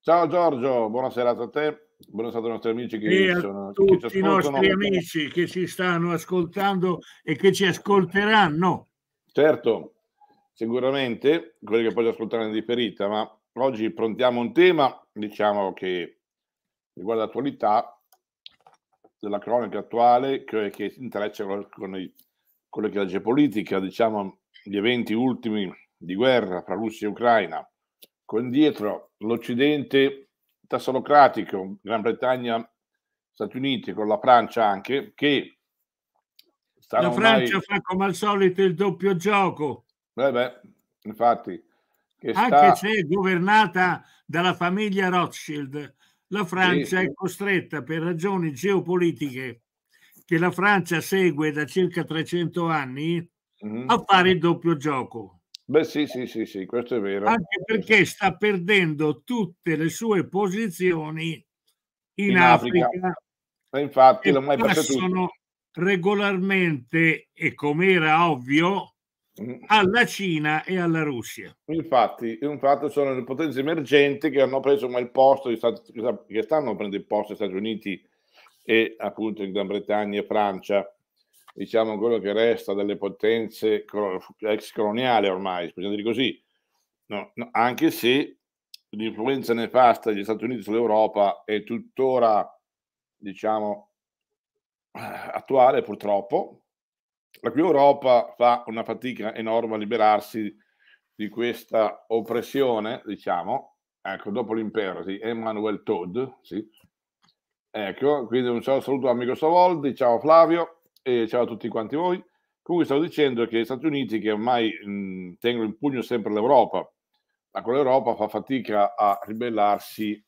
Ciao Giorgio, buona serata a te, buona serata ai nostri amici che e sono, a tutti che i nostri amici che ci stanno ascoltando e che ci ascolteranno. Certo, sicuramente, quelli che poi ascoltare ascolteranno di ferita, ma oggi prontiamo un tema, diciamo che riguarda l'attualità della cronaca attuale che, cioè che si intreccia con, con, i, con la geopolitica, diciamo gli eventi ultimi di guerra fra Russia e Ucraina con ecco, dietro l'Occidente tassocratico, Gran Bretagna, Stati Uniti, con la Francia anche, che la Francia ormai... fa come al solito il doppio gioco. Beh, beh, infatti. Anche sta... se è governata dalla famiglia Rothschild, la Francia sì. è costretta per ragioni geopolitiche che la Francia segue da circa 300 anni mm-hmm. a fare il doppio gioco. Beh, sì, sì, sì, sì, questo è vero. Anche perché sta perdendo tutte le sue posizioni in, in Africa. Africa. E infatti, e l'ormai passano regolarmente, e come era ovvio, mm. alla Cina e alla Russia. Infatti, infatti sono le potenze emergenti che hanno preso il posto, che stanno prendendo il posto gli Stati Uniti e appunto in Gran Bretagna e Francia diciamo, quello che resta delle potenze ex coloniali ormai, possiamo dire così, no, no, anche se l'influenza nefasta degli Stati Uniti sull'Europa è tuttora, diciamo, eh, attuale purtroppo, la cui Europa fa una fatica enorme a liberarsi di questa oppressione, diciamo, ecco, dopo l'impero, sì, Emmanuel Todd, sì. Ecco, quindi un saluto all'amico Savoldi, ciao Flavio, e ciao a tutti quanti voi. Comunque stavo dicendo che gli Stati Uniti, che ormai mh, mhmm, tengono in pugno sempre l'Europa, ma con l'Europa fa fatica a ribellarsi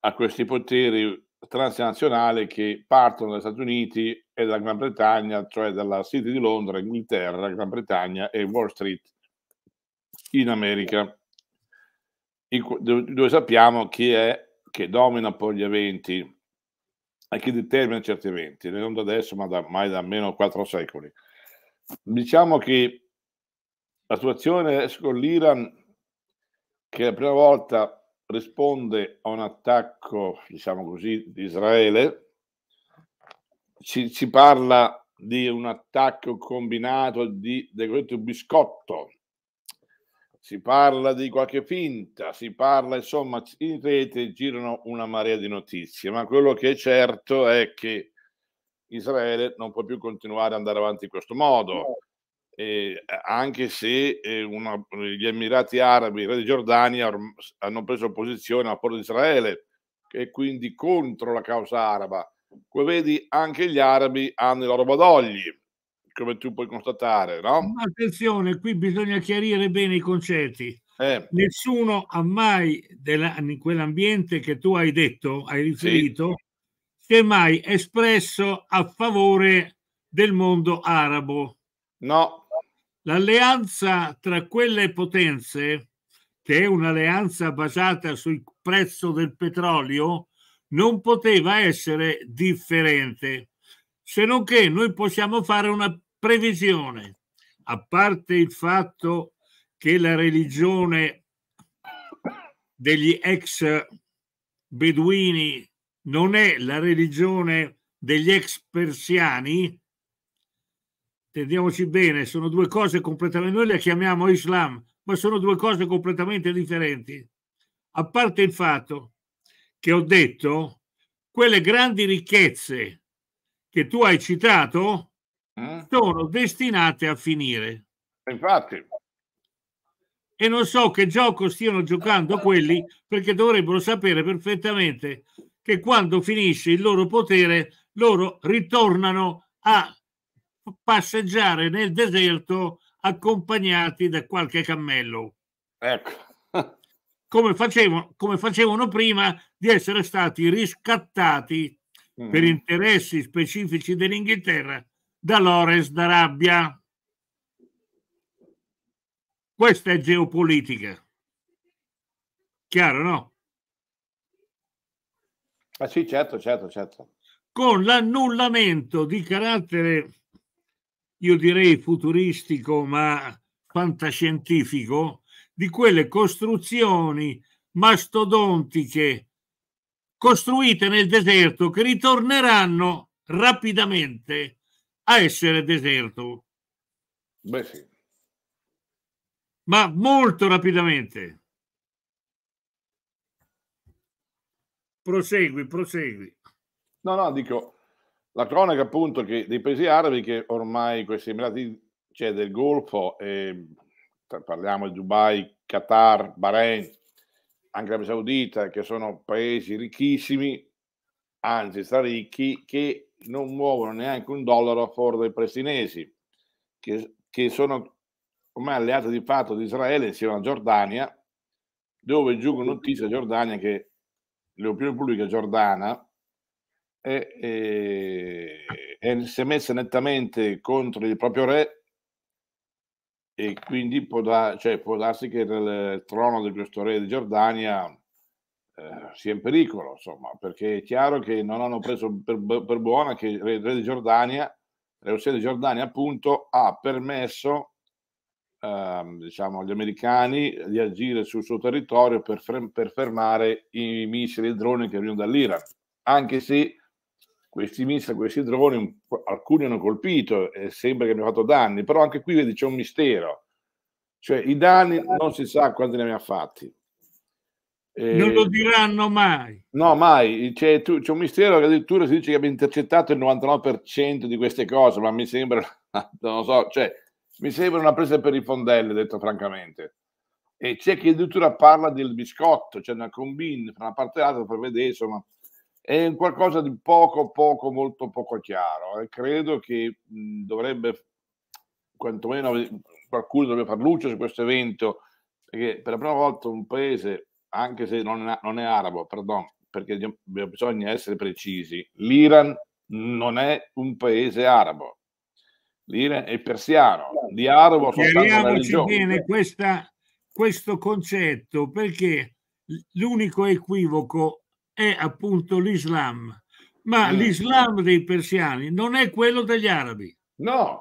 a questi poteri transnazionali che partono dagli Stati Uniti e dalla Gran Bretagna, cioè dalla City di Londra, Inghilterra, Gran Bretagna e Wall Street in America, in, dove sappiamo chi è che domina poi gli eventi a chi determina certi eventi, non da adesso ma da, mai da almeno quattro secoli. Diciamo che la situazione con l'Iran, che la prima volta risponde a un attacco, diciamo così, di Israele, ci, ci parla di un attacco combinato di, del biscotto, si parla di qualche finta, si parla insomma in rete girano una marea di notizie, ma quello che è certo è che Israele non può più continuare ad andare avanti in questo modo. Eh, anche se eh, una, gli Emirati Arabi, il re di Giordania, hanno preso posizione a favore di Israele e quindi contro la causa araba. Come vedi, anche gli arabi hanno i loro badogli come tu puoi constatare, no? Ma attenzione, qui bisogna chiarire bene i concetti. Eh. Nessuno ha mai, della, in quell'ambiente che tu hai detto, hai riferito, sì. si è mai espresso a favore del mondo arabo. No. L'alleanza tra quelle potenze, che è un'alleanza basata sul prezzo del petrolio, non poteva essere differente se non che noi possiamo fare una previsione, a parte il fatto che la religione degli ex beduini non è la religione degli ex persiani, tendiamoci bene, sono due cose completamente, noi le chiamiamo Islam, ma sono due cose completamente differenti. A parte il fatto che ho detto, quelle grandi ricchezze che tu hai citato mm. sono destinate a finire. Infatti. E non so che gioco stiano giocando quelli perché dovrebbero sapere perfettamente che quando finisce il loro potere loro ritornano a passeggiare nel deserto accompagnati da qualche cammello. Ecco. Come facevano, come facevano prima di essere stati riscattati per mm. interessi specifici dell'Inghilterra da Lawrence d'Arabia. Questa è geopolitica. Chiaro, no? Ah sì, certo, certo, certo. Con l'annullamento di carattere, io direi futuristico, ma fantascientifico, di quelle costruzioni mastodontiche costruite nel deserto che ritorneranno rapidamente a essere deserto. Beh sì. Ma molto rapidamente. Prosegui, prosegui. No, no, dico, la cronaca appunto che dei paesi arabi che ormai questi Emirati, cioè del Golfo, eh, parliamo di Dubai, Qatar, Bahrain, anche l'Arabia Saudita, che sono paesi ricchissimi, anzi straricchi, che non muovono neanche un dollaro a favore dei palestinesi, che, che sono ormai alleati di fatto di Israele insieme alla Giordania, dove giungono notizie a Giordania che l'opinione pubblica giordana è, è, è, si è messa nettamente contro il proprio re e quindi può, da, cioè, può darsi che il trono di questo re di Giordania eh, sia in pericolo, insomma, perché è chiaro che non hanno preso per, per buona che il re, di Giordania, re di Giordania appunto, ha permesso ehm, diciamo, agli americani di agire sul suo territorio per, per fermare i missili e i droni che venivano dall'Iran, anche se questi missili, questi droni, alcuni hanno colpito e sembra che abbiano fatto danni, però anche qui vedi c'è un mistero, cioè i danni non si sa quanti ne abbiamo fatti. Eh, non lo eh, diranno mai. No, mai. C'è, tu, c'è, un mistero che addirittura si dice che abbia intercettato il 99% di queste cose, ma mi sembra, non lo so, cioè, mi sembra una presa per i fondelli, detto francamente. E c'è chi addirittura parla del biscotto, cioè una combine tra una parte e l'altra per vedere, insomma, è qualcosa di poco, poco, molto poco chiaro. e eh. Credo che mhmm, dovrebbe, quantomeno qualcuno dovrebbe far luce su questo evento, perché per la prima volta un paese, anche se non è, non è arabo, perdon, perché bisogna essere precisi, l'Iran non è un paese arabo, l'Iran è persiano, di arabo soltanto bene questa, questo concetto, perché l'unico equivoco è appunto l'Islam, ma mm. l'Islam dei persiani non è quello degli arabi. No.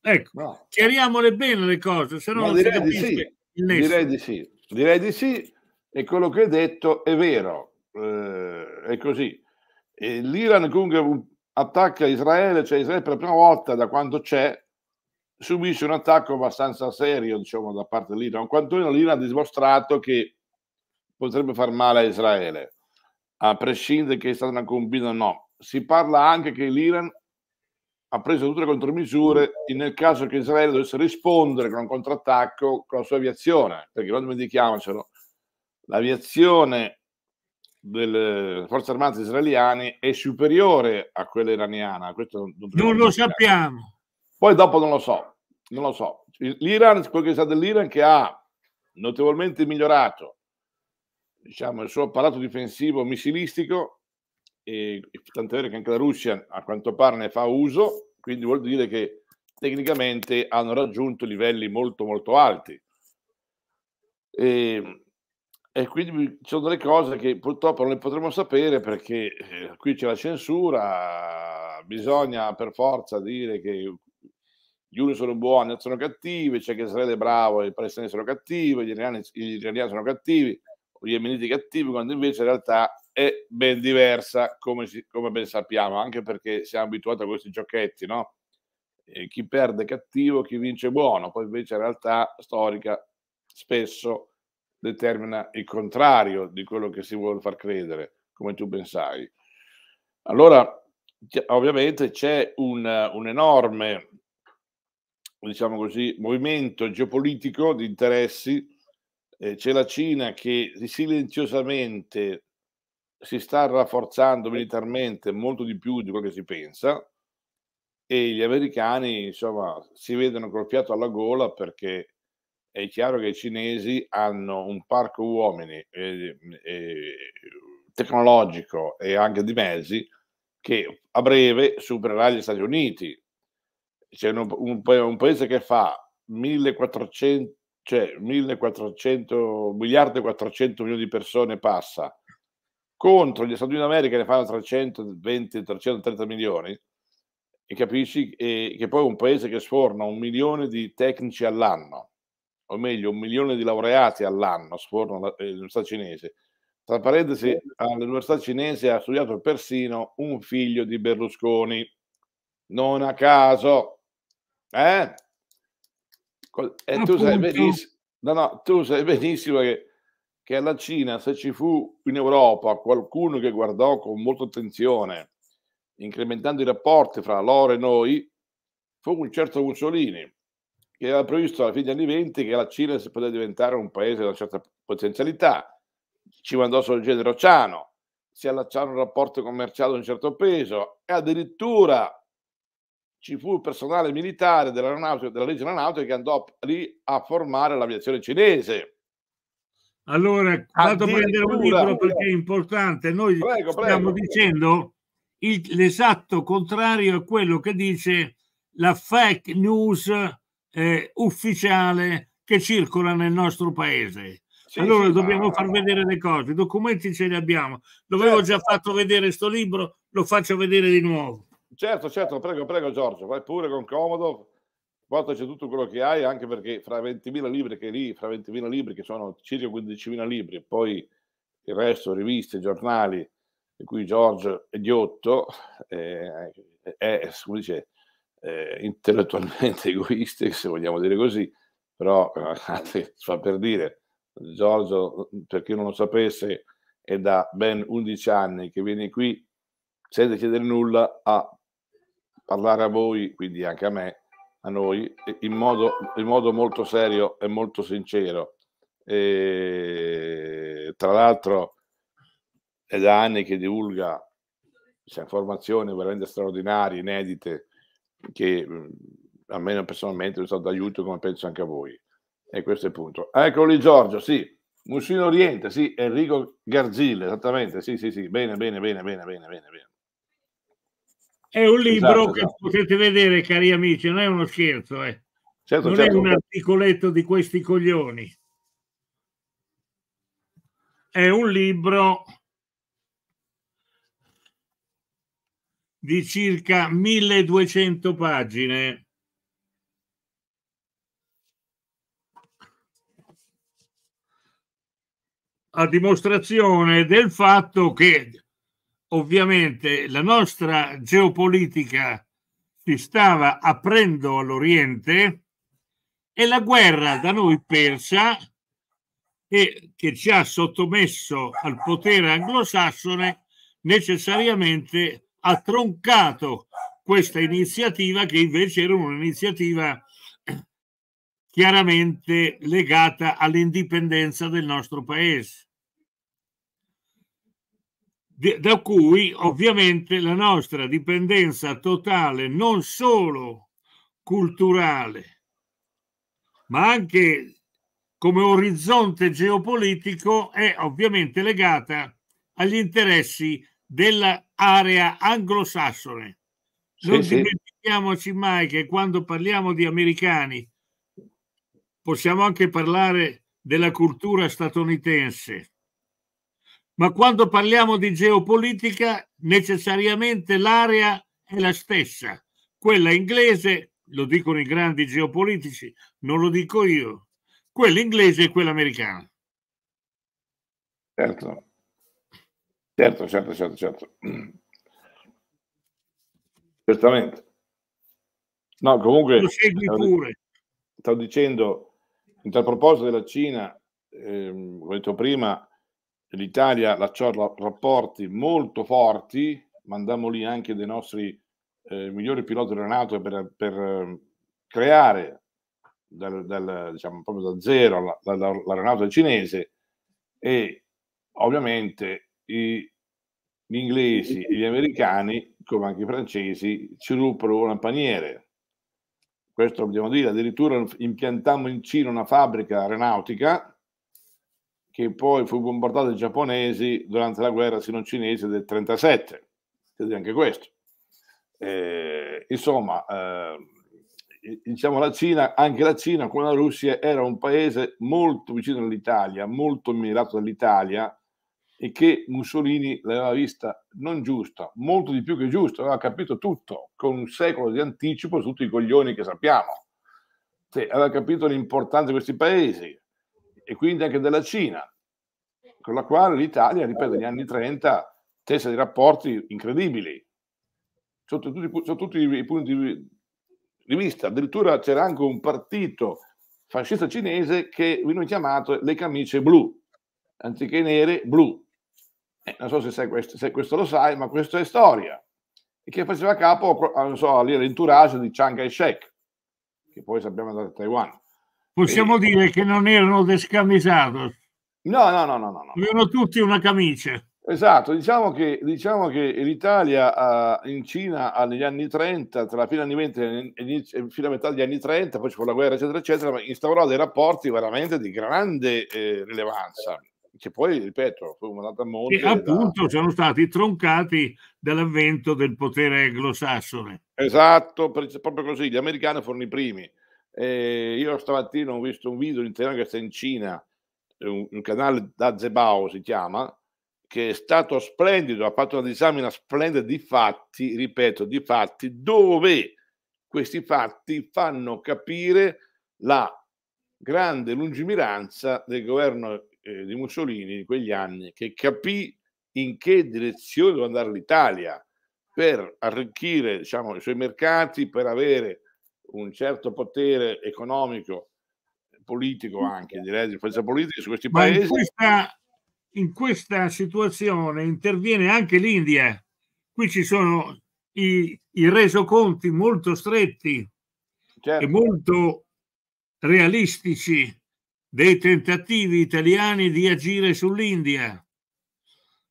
Ecco, no. chiariamole bene le cose, se no, no direi, di sì. direi di sì. Direi di sì, e quello che hai detto è vero, eh, è così. E L'Iran comunque attacca Israele, cioè Israele per la prima volta da quando c'è, subisce un attacco abbastanza serio diciamo, da parte dell'Iran, quantomeno l'Iran ha dimostrato che potrebbe far male a Israele a prescindere che è stata una combina o no. Si parla anche che l'Iran ha preso tutte le contromisure nel caso che Israele dovesse rispondere con un contrattacco con la sua aviazione, perché non dimentichiamocelo, l'aviazione delle forze armate israeliane è superiore a quella iraniana. Questo non, non, lo sappiamo. Poi dopo non lo so, non lo so. L'Iran, quel che sa dell'Iran che ha notevolmente migliorato diciamo, il suo apparato difensivo missilistico, e, tant'è vero che anche la Russia a quanto pare ne fa uso, quindi vuol dire che tecnicamente hanno raggiunto livelli molto molto alti. E, ehm, e quindi ci sono delle cose che purtroppo non le potremo sapere perché eh, qui c'è la censura, bisogna per forza dire che gli uni sono buoni, gli altri sono cattivi, c'è cioè che Israele è bravo e i palestinesi sono cattivi, gli iraniani, gli iraniani sono cattivi gli ameniti cattivi, quando invece in realtà è ben diversa, come, si, come ben sappiamo, anche perché siamo abituati a questi giochetti, no? E chi perde cattivo, chi vince buono, poi invece in realtà storica spesso determina il contrario di quello che si vuole far credere, come tu ben sai. Allora, ovviamente c'è un, un enorme, diciamo così, movimento geopolitico di interessi eh, c'è la Cina che silenziosamente si sta rafforzando militarmente molto di più di quello che si pensa e gli americani insomma si vedono col fiato alla gola perché è chiaro che i cinesi hanno un parco uomini eh, eh, tecnologico e anche di mezzi che a breve supererà gli Stati Uniti. C'è un, un, un paese che fa 1400 cioè 1.400 miliardi e 400 milioni di persone passa contro gli Stati Uniti d'America ne fanno 320-330 milioni e capisci e, che poi un paese che sforna un milione di tecnici all'anno o meglio un milione di laureati all'anno sforna eh, l'università cinese tra parentesi all'università cinese ha studiato persino un figlio di Berlusconi non a caso eh? E eh, tu sai, no, no, tu sai benissimo, che, che alla Cina, se ci fu in Europa qualcuno che guardò con molta attenzione, incrementando i rapporti fra loro e noi, fu un certo Mussolini, che aveva previsto alla fine degli anni 20 che la Cina si poteva diventare un paese di una certa potenzialità. Ci mandò sul genere Oceano, si allacciarono un rapporto commerciale di un certo peso e addirittura ci fu il personale militare dell'aeronautica, della legge aeronautica che andò lì a formare l'aviazione cinese. Allora, vado a prendere un libro perché è importante. Noi prego, stiamo prego, dicendo Il, l'esatto contrario a quello che dice la fake news eh, ufficiale che circola nel nostro paese. Sì, allora sì, dobbiamo ma... far vedere le cose, i documenti ce li abbiamo. L'avevo certo. già certo. fatto vedere questo libro, lo faccio vedere di nuovo. Certo, certo, prego, prego Giorgio, vai pure con comodo, portaci tutto quello che hai, anche perché fra 20.000 libri che lì, fra 20.000 libri che sono circa 15.000 libri, e poi il resto, riviste, giornali, di cui Giorgio è ghiotto, eh, è, come dice, eh, intellettualmente egoista, se vogliamo dire così, però eh, fa per dire, Giorgio, per chi non lo sapesse, è da ben 11 anni che viene qui senza chiedere nulla a parlare a voi, quindi anche a me, a noi, in modo, in modo molto serio e molto sincero. E, tra l'altro è da anni che divulga cioè, informazioni veramente straordinarie, inedite, che a me personalmente mi sono d'aiuto come penso anche a voi. E questo è il punto. Eccolo lì Giorgio, sì, Musino Oriente, sì, Enrico Garzile, esattamente, sì, sì, sì, bene, bene, bene, bene, bene, bene. bene. È un libro esatto, che esatto. potete vedere, cari amici, non è uno scherzo, eh. certo, non certo. è un certo. articoletto di questi coglioni. È un libro di circa 1200 pagine. a dimostrazione del fatto che ovviamente la nostra geopolitica si stava aprendo all'Oriente e la guerra da noi persa e che ci ha sottomesso al potere anglosassone necessariamente ha troncato questa iniziativa che invece era un'iniziativa chiaramente legata all'indipendenza del nostro paese da cui ovviamente la nostra dipendenza totale non solo culturale, ma anche come orizzonte geopolitico è ovviamente legata agli interessi dell'area anglosassone. Non sì, dimentichiamoci sì. mai che quando parliamo di americani possiamo anche parlare della cultura statunitense, ma quando parliamo di geopolitica necessariamente l'area è la stessa, quella inglese, lo dicono i grandi geopolitici, non lo dico io, quella inglese e quella americana. Certo, certo, certo, certo, certo. Certamente. No, comunque... Lo segui pure. Stavo dicendo, a proposito della Cina, ehm, ho detto prima, l'Italia lasciò rapporti molto forti, mandammo lì anche dei nostri eh, migliori piloti aeronautica per, per ehm, creare dal, dal, diciamo, proprio da zero l'aeronautica cinese e ovviamente i, gli inglesi e gli americani, come anche i francesi, ci ruppero una paniere. Questo dobbiamo dire, addirittura impiantammo in Cina una fabbrica aeronautica che poi fu bombardato dai giapponesi durante la guerra sino-cinese del 37, quindi anche questo. Eh, insomma, eh, diciamo la Cina, anche la Cina con la Russia era un paese molto vicino all'Italia, molto mirato dall'Italia e che Mussolini l'aveva vista non giusta, molto di più che giusta, aveva capito tutto, con un secolo di anticipo su tutti i coglioni che sappiamo. Sì, aveva capito l'importanza di questi paesi, e quindi anche della Cina, con la quale l'Italia, ripeto, negli anni 30 tessa dei rapporti incredibili, sotto tutti, sotto tutti i punti di vista. Addirittura c'era anche un partito fascista cinese che veniva chiamato le camicie blu, anziché nere, blu. Eh, non so se, questo, se questo lo sai, ma questo è storia. E che faceva capo so, all'entourage di Chiang Kai-shek, che poi sappiamo andare a Taiwan possiamo e... dire che non erano descamisados. No, no, no, no, no. Avevano tutti una camicia. Esatto, diciamo che, diciamo che l'Italia uh, in Cina uh, negli anni 30, tra la fine anni 20 e inizio, fino a metà degli anni 30, poi c'è la guerra, eccetera, eccetera, instaurò dei rapporti veramente di grande eh, rilevanza, che poi, ripeto, fu mandata a monte. E appunto da... sono stati troncati dall'avvento del potere anglosassone. Esatto, per, proprio così, gli americani furono i primi eh, io stamattina ho visto un video in Teheran che sta in Cina, un, un canale da Zebao si chiama, che è stato splendido, ha fatto una disamina splendida di fatti, ripeto, di fatti, dove questi fatti fanno capire la grande lungimiranza del governo eh, di Mussolini in quegli anni, che capì in che direzione doveva andare l'Italia per arricchire diciamo, i suoi mercati, per avere un certo potere economico, politico anche, direi di forza politica su questi paesi. In questa, in questa, situazione interviene anche l'India. Qui ci sono i, i resoconti molto stretti certo. e molto realistici dei tentativi italiani di agire sull'India.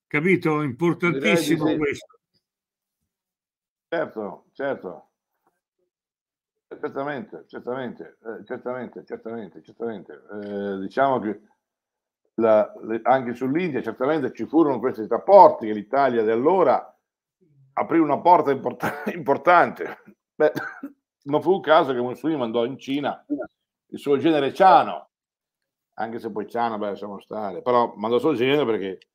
Capito? Importantissimo sì. questo. Certo, certo. Certamente, certamente, eh, certamente, certamente, certamente. Eh, diciamo che la, le, anche sull'India certamente ci furono questi rapporti che l'Italia di allora aprì una porta import- importante. Beh, non fu un caso che Mussolini mandò in Cina il suo genere Ciano, anche se poi Ciano, beh, lasciamo stare, però mandò il genere perché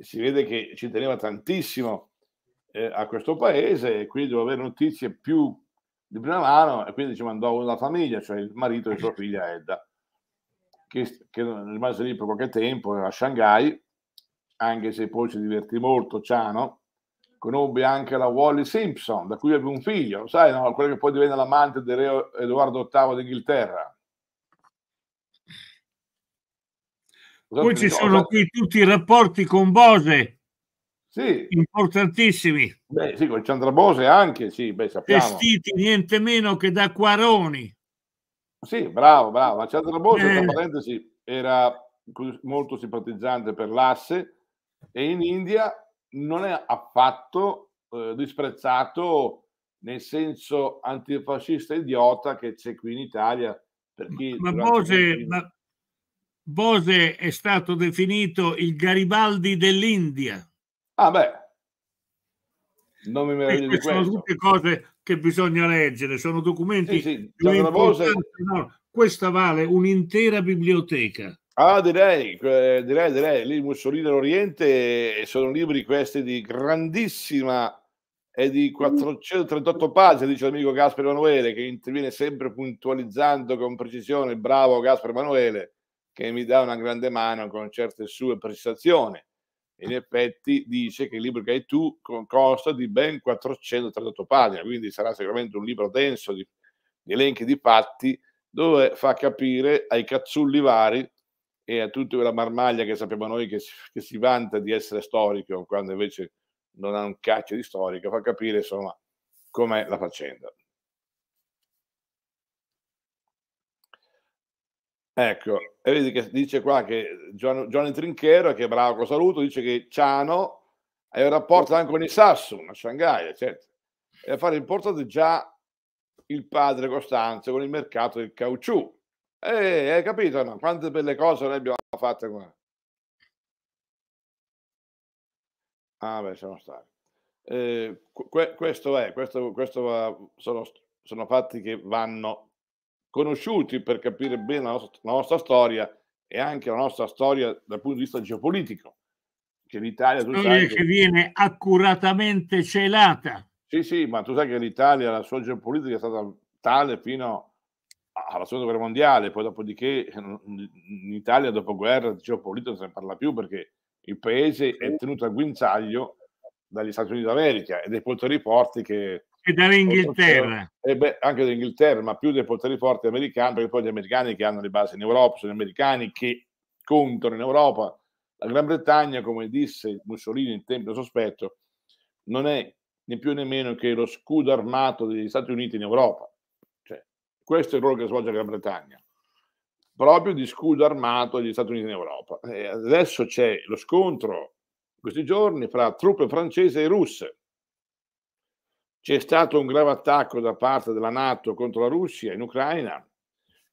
si vede che ci teneva tantissimo eh, a questo paese e quindi devo avere notizie più di prima mano e quindi ci mandò la famiglia, cioè il marito e sua figlia Edda, che, che rimase lì per qualche tempo a Shanghai, anche se poi si divertì molto Ciano, conobbe anche la Wally Simpson, da cui ebbe un figlio, sai, no? quella che poi divenne l'amante del re Edoardo VIII d'Inghilterra. Poi ci sono qui tutti i rapporti con Bose, sì. Importantissimi. Beh, sì, con Ciandrabose anche, sì, beh, sappiamo. Vestiti niente meno che da Quaroni. Sì, bravo, bravo. Ciandrabose, eh. tra parentesi, era molto simpatizzante per l'asse e in India non è affatto eh, disprezzato nel senso antifascista idiota che c'è qui in Italia. Per chi ma, Bose, ma Bose è stato definito il Garibaldi dell'India. Ah, beh. Non mi meraviglio di questo. Sono tutte cose che bisogna leggere, sono documenti sì, sì. Importanti. No, questa vale un'intera biblioteca. Ah, direi, direi, direi, lì Mussolini all'Oriente eh, sono libri questi di grandissima e di 438 mm. pagine, dice l'amico Gasper Emanuele, che interviene sempre puntualizzando con precisione, bravo Gasper Emanuele, che mi dà una grande mano con certe sue precisazioni in effetti dice che il libro che hai tu consta di ben 438 pagine, quindi sarà sicuramente un libro denso di, di elenchi di fatti dove fa capire ai cazzulli vari e a tutta quella marmaglia che sappiamo noi che si, che si vanta di essere storico quando invece non ha un cacchio di storico, fa capire insomma com'è la faccenda. Ecco, e vedi che dice qua che Johnny John, Trinchero, che è bravo, lo saluto, dice che Ciano è un rapporto anche con i Sassun a Shanghai, certo. E a fare importante già il padre Costanzo con il mercato del caucciù. E hai capito, no? Quante belle cose noi abbiamo fatte qua. Ah, beh, siamo stati. Eh, que- questo è, questo, questo va, sono, sono fatti che vanno conosciuti per capire bene la nostra, la nostra storia e anche la nostra storia dal punto di vista geopolitico, che l'Italia... Tu sai che... che viene accuratamente celata. Sì, sì, ma tu sai che l'Italia, la sua geopolitica è stata tale fino alla seconda guerra mondiale, poi dopodiché eh, in Italia dopo guerra di geopolitica non se ne parla più perché il paese è tenuto a guinzaglio dagli Stati Uniti d'America e dai poteri forti che e dall'Inghilterra. E eh beh, anche dall'Inghilterra, ma più dei poteri forti americani, perché poi gli americani che hanno le basi in Europa, sono gli americani che contano in Europa. La Gran Bretagna, come disse Mussolini in tempo sospetto, non è né più né meno che lo scudo armato degli Stati Uniti in Europa. Cioè, questo è il ruolo che svolge la Gran Bretagna, proprio di scudo armato degli Stati Uniti in Europa. E eh, adesso c'è lo scontro questi giorni fra truppe francesi e russe. C'è stato un grave attacco da parte della Nato contro la Russia in Ucraina,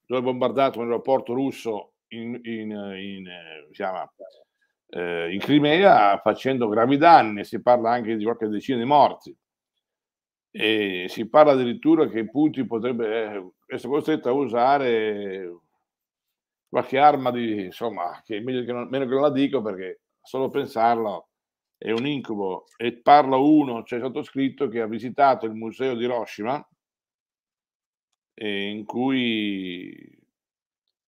dove è bombardato un aeroporto russo in, in, in, diciamo, eh, in Crimea facendo gravi danni, si parla anche di qualche decina di morti. E si parla addirittura che Putin potrebbe eh, essere costretto a usare qualche arma di, insomma, che meglio che non, meno che non la dico perché solo pensarlo è un incubo e parla uno, c'è cioè sottoscritto che ha visitato il museo di Hiroshima in cui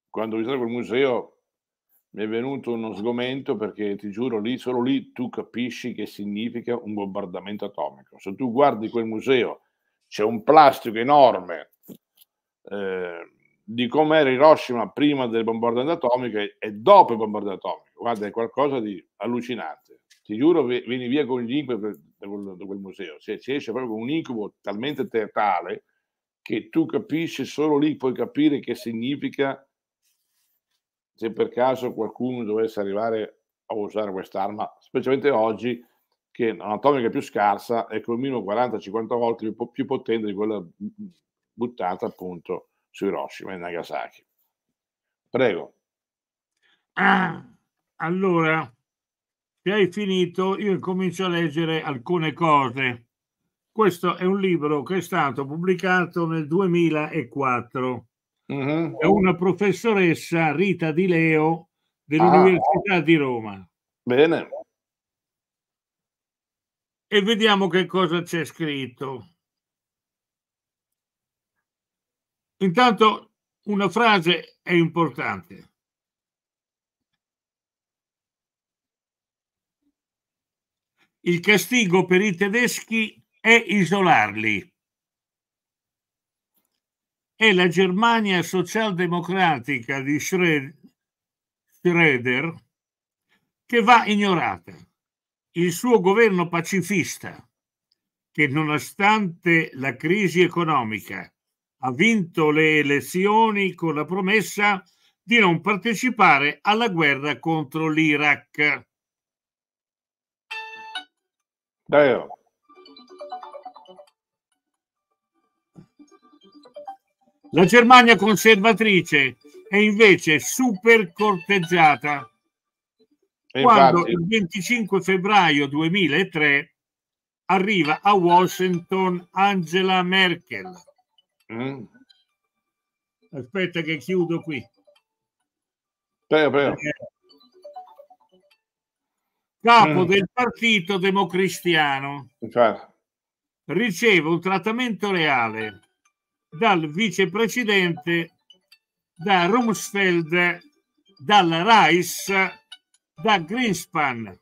quando ho visitato quel museo mi è venuto uno sgomento perché ti giuro lì, solo lì tu capisci che significa un bombardamento atomico. Se tu guardi quel museo c'è un plastico enorme eh, di com'era Hiroshima prima del bombardamento atomico e dopo il bombardamento atomico. Guarda, è qualcosa di allucinante ti giuro, vieni via con gli incubi da quel, museo. Cioè, ci esce proprio un incubo talmente teatrale che tu capisci solo lì, puoi capire che significa se per caso qualcuno dovesse arrivare a usare quest'arma, specialmente oggi che è un'atomica più scarsa e con minimo 40-50 volte più, più potente di quella buttata appunto su Hiroshima e Nagasaki. Prego. Ah, allora, e hai finito, io comincio a leggere alcune cose. Questo è un libro che è stato pubblicato nel 2004. Uh-huh. Mm-hmm. È una professoressa Rita Di Leo dell'Università ah. di Roma. Bene. E vediamo che cosa c'è scritto. Intanto una frase è importante. Il castigo per i tedeschi è isolarli. E la Germania socialdemocratica di Schroeder che va ignorata. Il suo governo pacifista, che nonostante la crisi economica ha vinto le elezioni con la promessa di non partecipare alla guerra contro l'Iraq. Damn. La Germania conservatrice è invece super corteggiata e quando infatti... il 25 febbraio 2003 arriva a Washington Angela Merkel. Mm. Aspetta che chiudo qui. Prego, prego. Eh, capo mm. del Partito Democristiano. Cioè. Certo. Riceve un trattamento reale dal vicepresidente, da Rumsfeld, dal Rice, da Greenspan,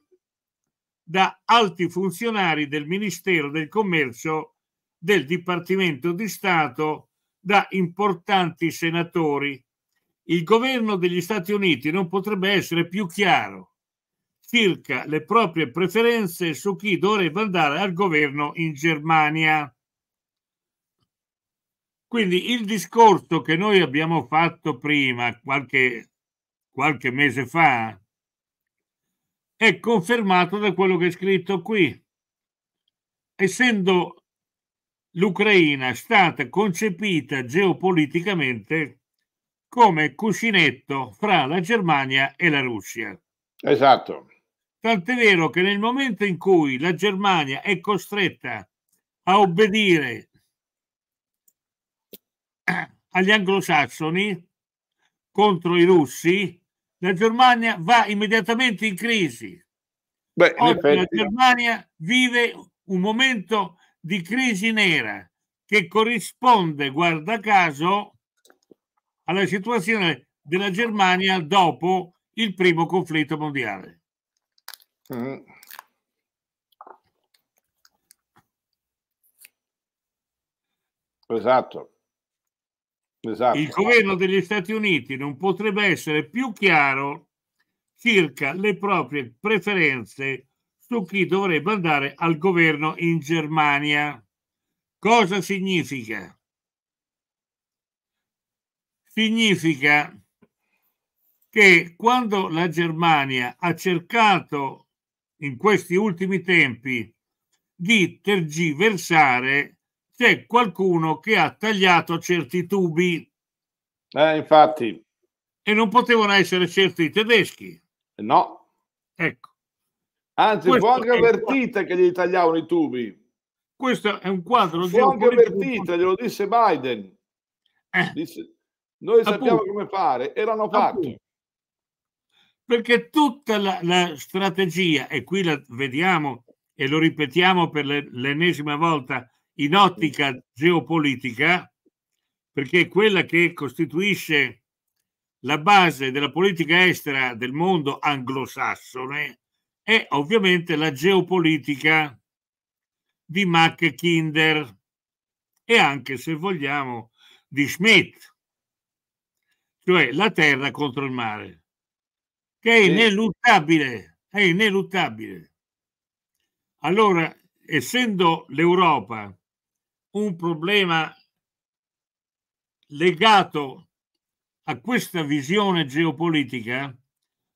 da alti funzionari del Ministero del Commercio, del Dipartimento di Stato, da importanti senatori. Il governo degli Stati Uniti non potrebbe essere più chiaro circa le proprie preferenze su chi dovrebbe andare al governo in Germania. Quindi il discorso che noi abbiamo fatto prima, qualche, qualche mese fa, è confermato da quello che è scritto qui. Essendo l'Ucraina stata concepita geopoliticamente come cuscinetto fra la Germania e la Russia. Esatto. Tant'è vero che nel momento in cui la Germania è costretta a obbedire agli anglosassoni contro i russi, la Germania va immediatamente in crisi. Beh, Oggi effetti, la Germania vive un momento di crisi nera che corrisponde, guarda caso, alla situazione della Germania dopo il primo conflitto mondiale. Mm. Esatto. Esatto. Il governo degli Stati Uniti non potrebbe essere più chiaro circa le proprie preferenze su chi dovrebbe andare al governo in Germania. Cosa significa? Significa che quando la Germania ha cercato in questi ultimi tempi di tergiversare, c'è qualcuno che ha tagliato certi tubi. Eh, infatti. E non potevano essere certi i tedeschi. No. Ecco. Anzi, Questo fu anche avvertita che gli tagliavano i tubi. Questo è un quadro di... fu anche avvertita, glielo disse Biden. Eh. Disse, noi sappiamo Appunto. come fare, erano fatti. Perché tutta la, la strategia, e qui la vediamo e lo ripetiamo per l'ennesima volta in ottica geopolitica, perché è quella che costituisce la base della politica estera del mondo anglosassone è ovviamente la geopolitica di Mac Kinder e anche, se vogliamo, di Schmidt, cioè la terra contro il mare che è ineluttabile, è ineluttabile. Allora, essendo l'Europa un problema legato a questa visione geopolitica,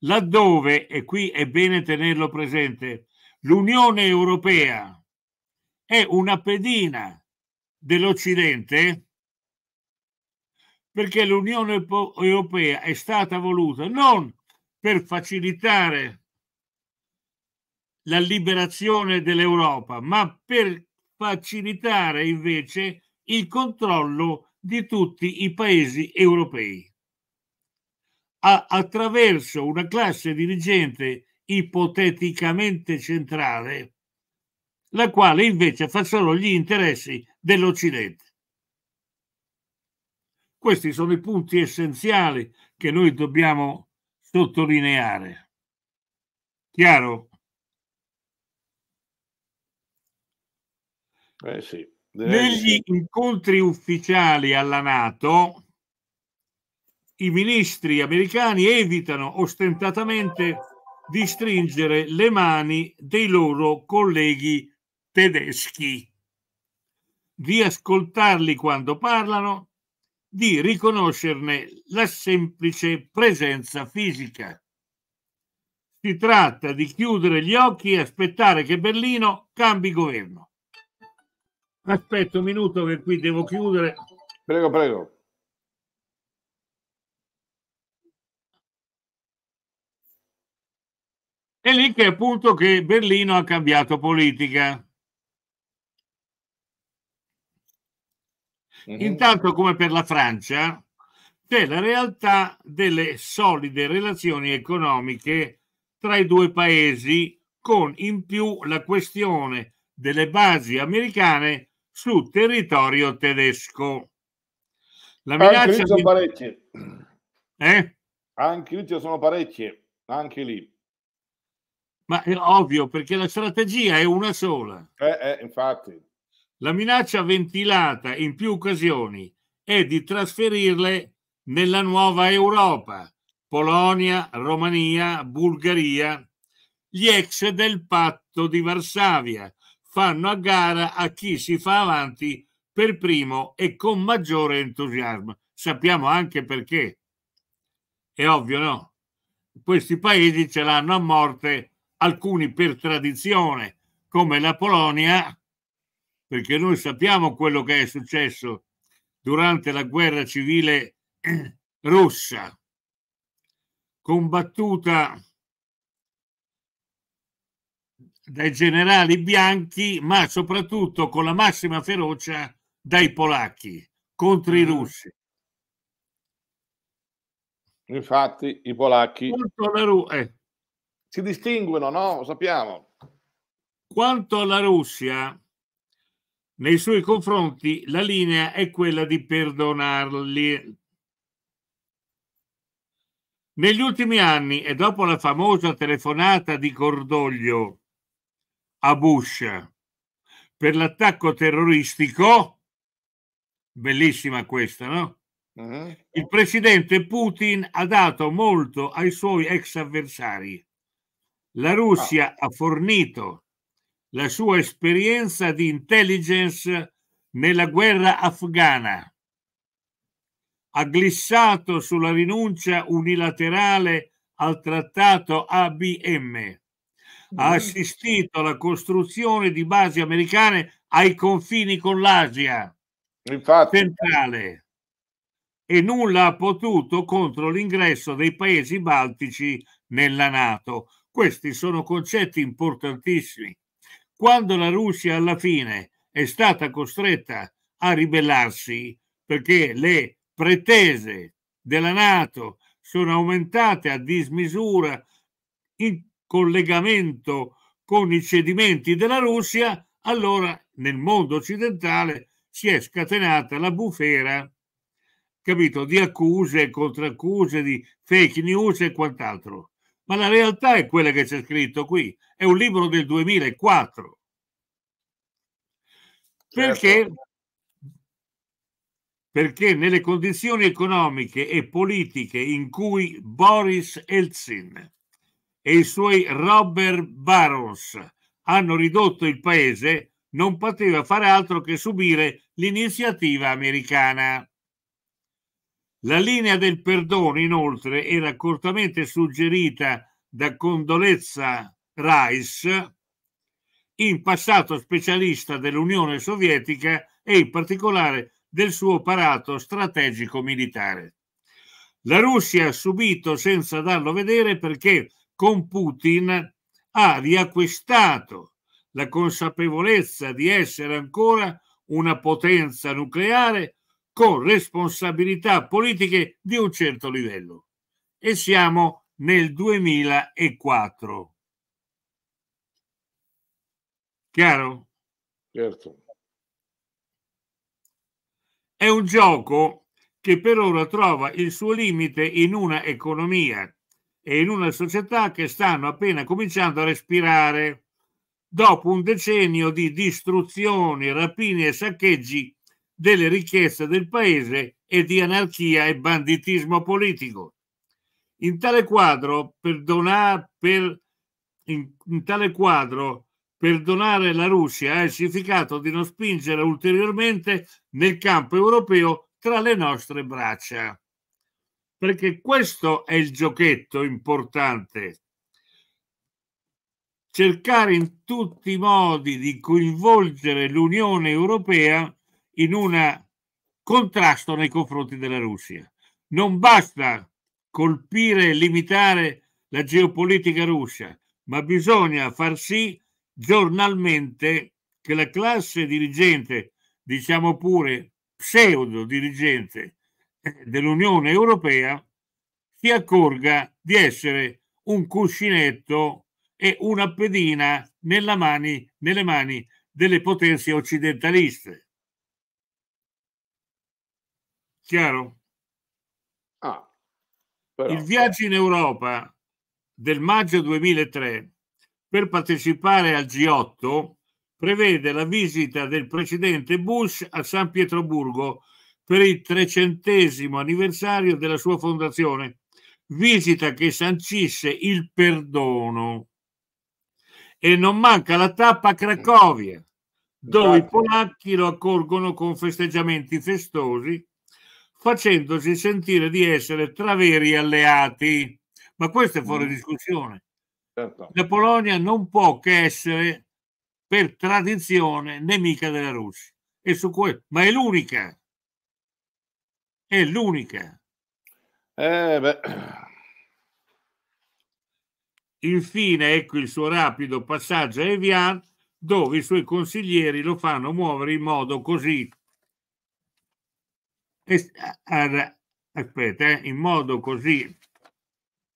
laddove, e qui è bene tenerlo presente, l'Unione Europea è una pedina dell'Occidente, perché l'Unione Europea è stata voluta non per facilitare la liberazione dell'Europa, ma per facilitare invece il controllo di tutti i paesi europei a, attraverso una classe dirigente ipoteticamente centrale, la quale invece fa solo gli interessi dell'Occidente. Questi sono i punti essenziali che noi dobbiamo sottolineare. Chiaro? Eh sì, Negli incontri ufficiali alla Nato, i ministri americani evitano ostentatamente di stringere le mani dei loro colleghi tedeschi, di ascoltarli quando parlano di riconoscerne la semplice presenza fisica. Si tratta di chiudere gli occhi e aspettare che Berlino cambi governo. Aspetto un minuto che qui devo chiudere. Prego, prego. È lì che appunto che Berlino ha cambiato politica. Mm-hmm. Intanto, come per la Francia, c'è la realtà delle solide relazioni economiche tra i due paesi, con in più la questione delle basi americane su territorio tedesco. La minaccia anche lì sono parecchie. Eh? Anche lì ci sono parecchie, anche lì. Ma è ovvio, perché la strategia è una sola. Eh, eh infatti. La minaccia ventilata in più occasioni è di trasferirle nella nuova Europa, Polonia, Romania, Bulgaria. Gli ex del patto di Varsavia fanno a gara a chi si fa avanti per primo e con maggiore entusiasmo. Sappiamo anche perché. È ovvio, no? Questi paesi ce l'hanno a morte, alcuni per tradizione, come la Polonia, perché noi sappiamo quello che è successo durante la guerra civile russa, combattuta dai generali bianchi, ma soprattutto con la massima ferocia dai polacchi contro i mm. russi. Infatti i polacchi quanto Ru- eh. si distinguono, no? Lo sappiamo. Quanto alla Russia, nei suoi confronti la linea è quella di perdonarli. Negli ultimi anni e dopo la famosa telefonata di cordoglio a Bush per l'attacco terroristico, bellissima questa, no? Uh-huh. Il presidente Putin ha dato molto ai suoi ex avversari. La Russia uh ha fornito la sua esperienza di intelligence nella guerra afghana. Ha glissato sulla rinuncia unilaterale al trattato ABM. Ha mm. assistito alla costruzione di basi americane ai confini con l'Asia Infatti. centrale e nulla ha potuto contro l'ingresso dei paesi baltici nella Nato. Questi sono concetti importantissimi quando la Russia alla fine è stata costretta a ribellarsi perché le pretese della Nato sono aumentate a dismisura in collegamento con i cedimenti della Russia, allora nel mondo occidentale si è scatenata la bufera capito, di accuse, contraccuse, di fake news e quant'altro ma la realtà è quella che c'è scritto qui. È un libro del 2004. Perché? Certo. Perché nelle condizioni economiche e politiche in cui Boris Eltsin e i suoi Robert Barons hanno ridotto il paese, non poteva fare altro che subire l'iniziativa americana. La linea del perdono, inoltre, era cortamente suggerita da Condolezza Rice, in passato specialista dell'Unione Sovietica e in particolare del suo apparato strategico militare. La Russia ha subito senza darlo vedere perché con Putin ha riacquistato la consapevolezza di essere ancora una potenza nucleare con responsabilità politiche di un certo livello. E siamo nel 2004. Chiaro? Certo. È un gioco che per ora trova il suo limite in una economia e in una società che stanno appena cominciando a respirare dopo un decennio di distruzioni, rapini e saccheggi delle richieste del paese e di anarchia e banditismo politico. In tale quadro, per, per, in, in tale quadro, perdonare la Russia ha significato di non spingere ulteriormente nel campo europeo tra le nostre braccia. Perché questo è il giochetto importante. Cercare in tutti i modi di coinvolgere l'Unione Europea in un contrasto nei confronti della Russia. Non basta colpire e limitare la geopolitica russa, ma bisogna far sì giornalmente che la classe dirigente, diciamo pure pseudo dirigente dell'Unione Europea, si accorga di essere un cuscinetto e una pedina mani, nelle mani delle potenze occidentaliste. Chiaro? Ah, però, il viaggio in Europa del maggio 2003 per partecipare al G8 prevede la visita del presidente Bush a San Pietroburgo per il trecentesimo anniversario della sua fondazione, visita che sancisse il perdono. E non manca la tappa a Cracovia, dove esatto. i polacchi lo accorgono con festeggiamenti festosi facendosi sentire di essere tra veri alleati. Ma questo è fuori mm. discussione. Certo. La Polonia non può che essere per tradizione nemica della Russia. E su que- ma è l'unica. È l'unica. Eh, beh. Infine, ecco il suo rapido passaggio a Evian, dove i suoi consiglieri lo fanno muovere in modo così aspetta, eh, in modo così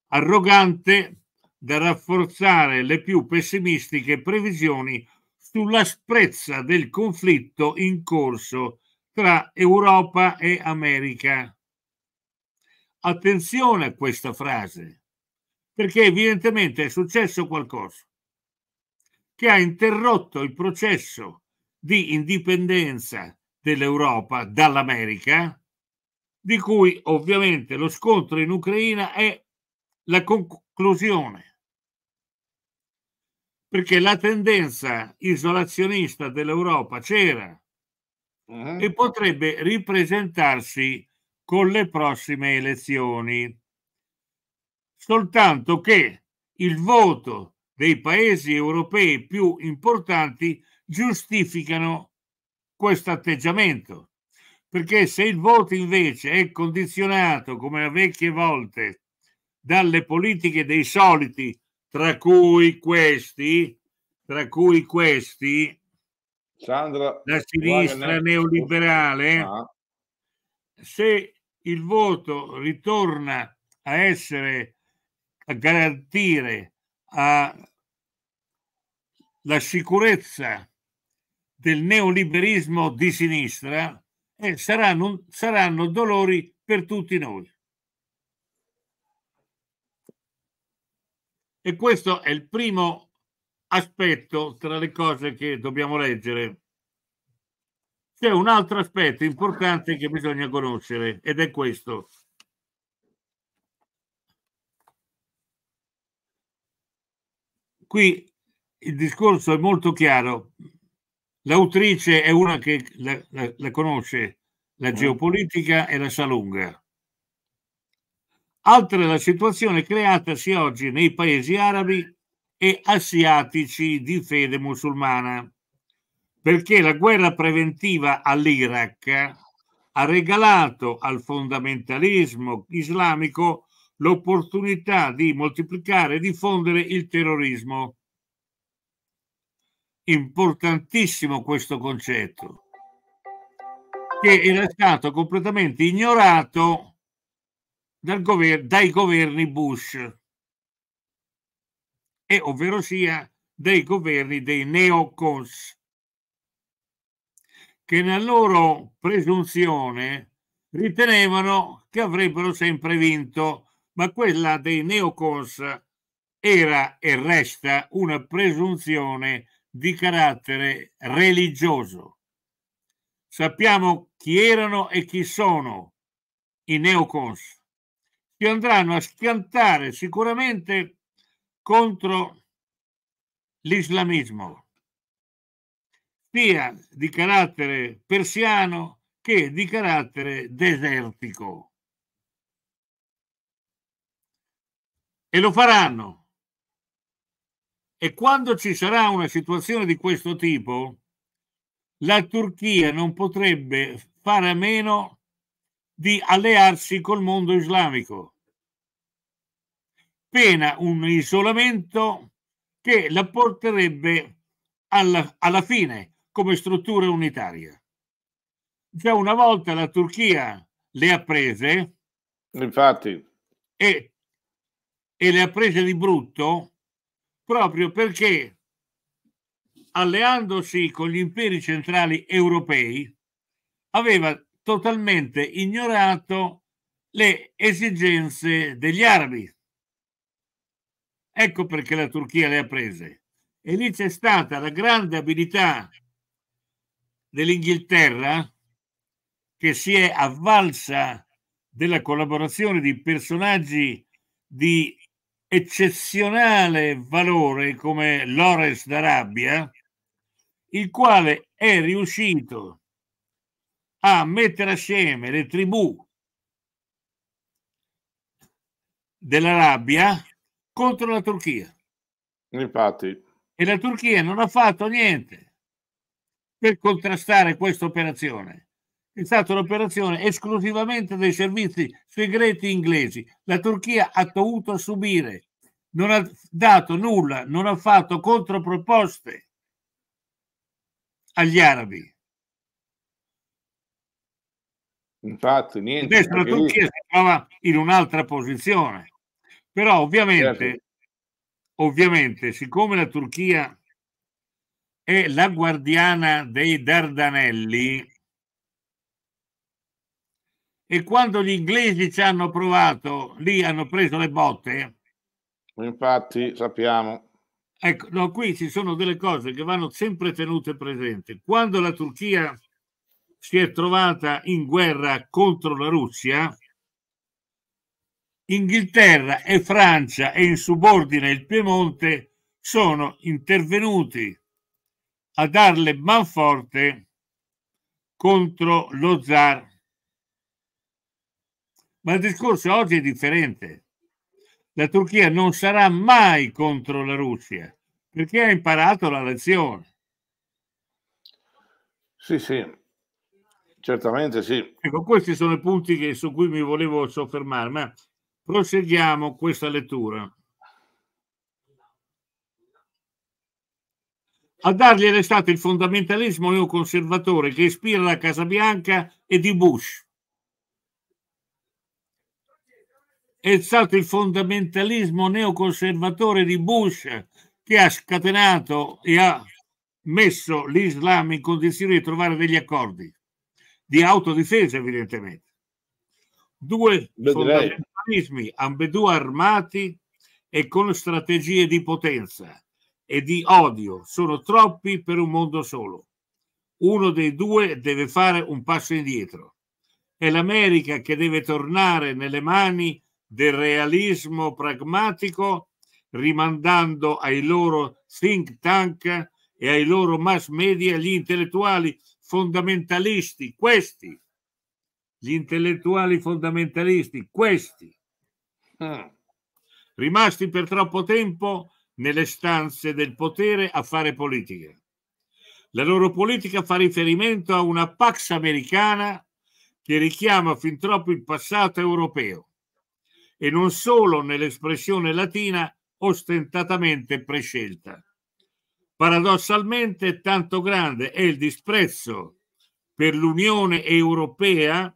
arrogante da rafforzare le più pessimistiche previsioni sulla sprezza del conflitto in corso tra Europa e America. Attenzione a questa frase, perché evidentemente è successo qualcosa che ha interrotto il processo di indipendenza dell'Europa dall'America di cui ovviamente lo scontro in Ucraina è la conclusione, perché la tendenza isolazionista dell'Europa c'era uh-huh. e potrebbe ripresentarsi con le prossime elezioni, soltanto che il voto dei paesi europei più importanti giustificano questo atteggiamento perché se il voto invece è condizionato, come a vecchie volte, dalle politiche dei soliti, tra cui questi, tra cui questi, Sandra, la sinistra neoliberale, ah. se il voto ritorna a essere, a garantire a la sicurezza del neoliberismo di sinistra, eh, saranno, saranno dolori per tutti noi. E questo è il primo aspetto tra le cose che dobbiamo leggere. C'è un altro aspetto importante che bisogna conoscere ed è questo. Qui il discorso è molto chiaro. L'autrice è una che la, la, la conosce, la eh. geopolitica e la Salunga. Altra è la situazione creatasi oggi nei paesi arabi e asiatici di fede musulmana, perché la guerra preventiva all'Iraq ha regalato al fondamentalismo islamico l'opportunità di moltiplicare e diffondere il terrorismo importantissimo questo concetto, che era stato completamente ignorato gover dai governi Bush e ovvero sia dei governi dei neocons che nella loro presunzione ritenevano che avrebbero sempre vinto, ma quella dei neocons era e resta una presunzione di carattere religioso. Sappiamo chi erano e chi sono i neocons. Si andranno a schiantare sicuramente contro l'islamismo, sia di carattere persiano che di carattere desertico. E lo faranno e quando ci sarà una situazione di questo tipo, la Turchia non potrebbe fare a meno di allearsi col mondo islamico. Pena un isolamento che la porterebbe alla, alla fine come struttura unitaria. Già una volta la Turchia le ha prese. Infatti. E, e le ha prese di brutto proprio perché alleandosi con gli imperi centrali europei aveva totalmente ignorato le esigenze degli arabi. Ecco perché la Turchia le ha prese. E lì c'è stata la grande abilità dell'Inghilterra che si è avvalsa della collaborazione di personaggi di eccezionale valore come Lores d'Arabia, il quale è riuscito a mettere assieme le tribù dell'Arabia contro la Turchia. Infatti. E la Turchia non ha fatto niente per contrastare questa operazione è stata un'operazione esclusivamente dei servizi segreti inglesi. La Turchia ha dovuto subire, non ha dato nulla, non ha fatto controproposte agli arabi. Infatti, niente. Adesso la Turchia si trova in un'altra posizione. Però ovviamente, certo. ovviamente, siccome la Turchia è la guardiana dei Dardanelli, e quando gli inglesi ci hanno provato, lì hanno preso le botte. Infatti, sappiamo. Ecco, no, qui ci sono delle cose che vanno sempre tenute presenti. Quando la Turchia si è trovata in guerra contro la Russia, Inghilterra e Francia e in subordine il Piemonte sono intervenuti a darle manforte contro lo zar ma il discorso oggi è differente. La Turchia non sarà mai contro la Russia perché ha imparato la lezione. Sì, sì, certamente sì. Ecco, questi sono i punti che, su cui mi volevo soffermare, ma proseguiamo questa lettura. A dargli è il fondamentalismo neoconservatore che ispira la Casa Bianca e di Bush. è stato il fondamentalismo neoconservatore di Bush che ha scatenato e ha messo l'Islam in condizione di trovare degli accordi di autodifesa, evidentemente. Due fondamentalismi, ambedue armati e con strategie di potenza e di odio, sono troppi per un mondo solo. Uno dei due deve fare un passo indietro. È l'America che deve tornare nelle mani del realismo pragmatico, rimandando ai loro think tank e ai loro mass media gli intellettuali fondamentalisti, questi, gli intellettuali fondamentalisti, questi, ah. rimasti per troppo tempo nelle stanze del potere a fare politica. La loro politica fa riferimento a una pax americana che richiama fin troppo il passato europeo e non solo nell'espressione latina ostentatamente prescelta. Paradossalmente, tanto grande è il disprezzo per l'Unione Europea,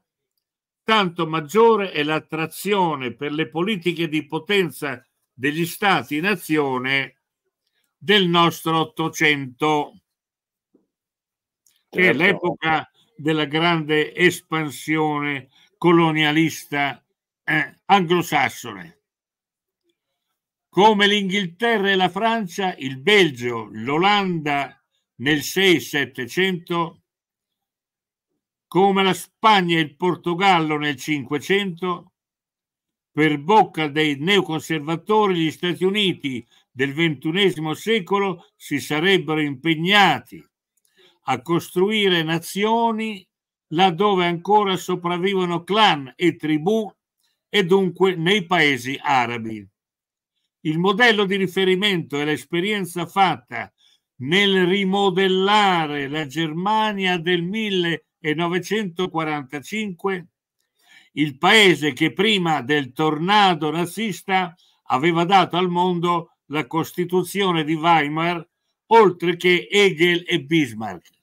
tanto maggiore è l'attrazione per le politiche di potenza degli Stati nazione del nostro Ottocento, che è certo. l'epoca della grande espansione colonialista eh, anglosassone. Come l'Inghilterra e la Francia, il Belgio, l'Olanda nel 6-700, come la Spagna e il Portogallo nel 500, per bocca dei neoconservatori gli Stati Uniti del XXI secolo si sarebbero impegnati a costruire nazioni laddove ancora sopravvivono clan e tribù e dunque nei paesi arabi. Il modello di riferimento e l'esperienza fatta nel rimodellare la Germania del 1945, il paese che prima del tornado nazista aveva dato al mondo la Costituzione di Weimar, oltre che Hegel e Bismarck.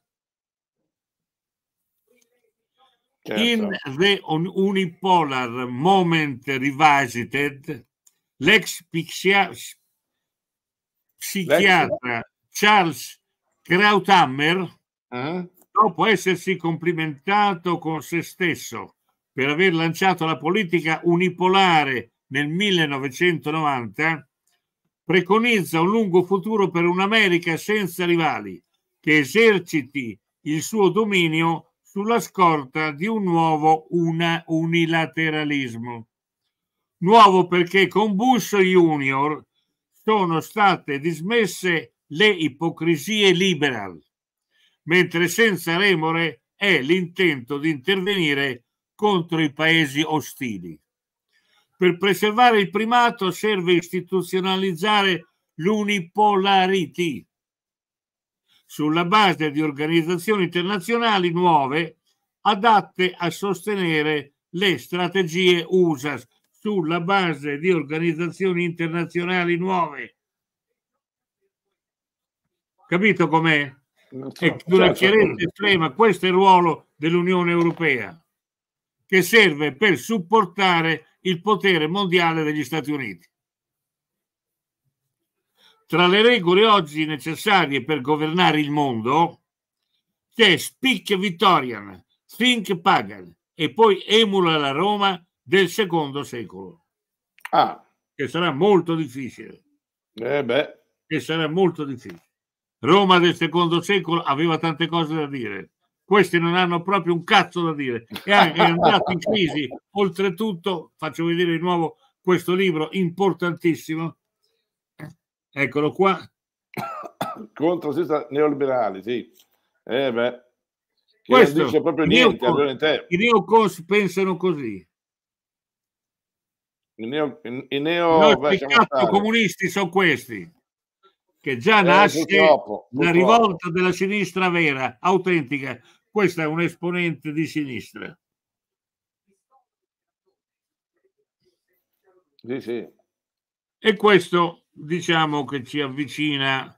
In certo. the Unipolar Moment Revisited, l'ex psichiatra Charles Krauthammer, eh? dopo essersi complimentato con se stesso per aver lanciato la politica unipolare nel 1990, preconizza un lungo futuro per un'America senza rivali, che eserciti il suo dominio sulla scorta di un nuovo una, unilateralismo. Nuovo perché con Bush Junior sono state dismesse le ipocrisie liberal, mentre senza remore è l'intento di intervenire contro i paesi ostili. Per preservare il primato serve istituzionalizzare l'unipolarità sulla base di organizzazioni internazionali nuove adatte a sostenere le strategie USA sulla base di organizzazioni internazionali nuove. Capito com'è? So, è di una certo. chiarezza estrema. Questo è il ruolo dell'Unione Europea, che serve per supportare il potere mondiale degli Stati Uniti. Tra le regole oggi necessarie per governare il mondo c'è Speak Victorian, Think Pagan e poi emula la Roma del secondo secolo. Ah. Che sarà molto difficile. Eh beh. Che sarà molto difficile. Roma del secondo secolo aveva tante cose da dire. Questi non hanno proprio un cazzo da dire. E è andato in crisi. Oltretutto, faccio vedere di nuovo questo libro importantissimo Eccolo qua. Contro sinistra neoliberali, sì. Eh beh. Questo, non dice proprio niente. Neocons, I neocons pensano così. I neo, i neo beh, comunisti sono questi che già eh, nasce eh, purtroppo, purtroppo. la rivolta della sinistra vera, autentica. Questo è un esponente di sinistra. Sì, sì. E questo diciamo che ci avvicina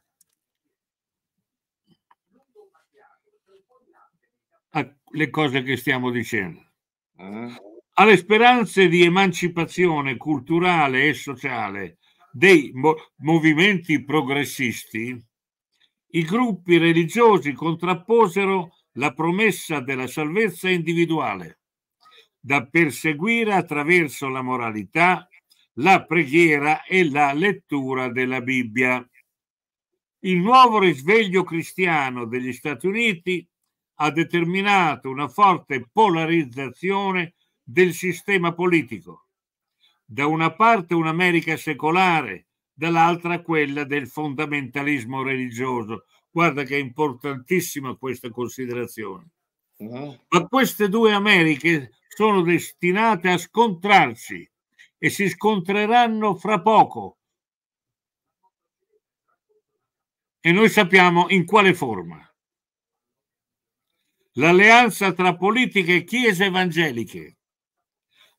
alle cose che stiamo dicendo. Eh? Alle speranze di emancipazione culturale e sociale dei mo- movimenti progressisti, i gruppi religiosi contrapposero la promessa della salvezza individuale da perseguire attraverso la moralità la preghiera e la lettura della Bibbia. Il nuovo risveglio cristiano degli Stati Uniti ha determinato una forte polarizzazione del sistema politico. Da una parte un'America secolare, dall'altra quella del fondamentalismo religioso. Guarda che è importantissima questa considerazione. Eh? Ma queste due Americhe sono destinate a scontrarsi e si scontreranno fra poco. E noi sappiamo in quale forma. L'alleanza tra politica e chiese evangeliche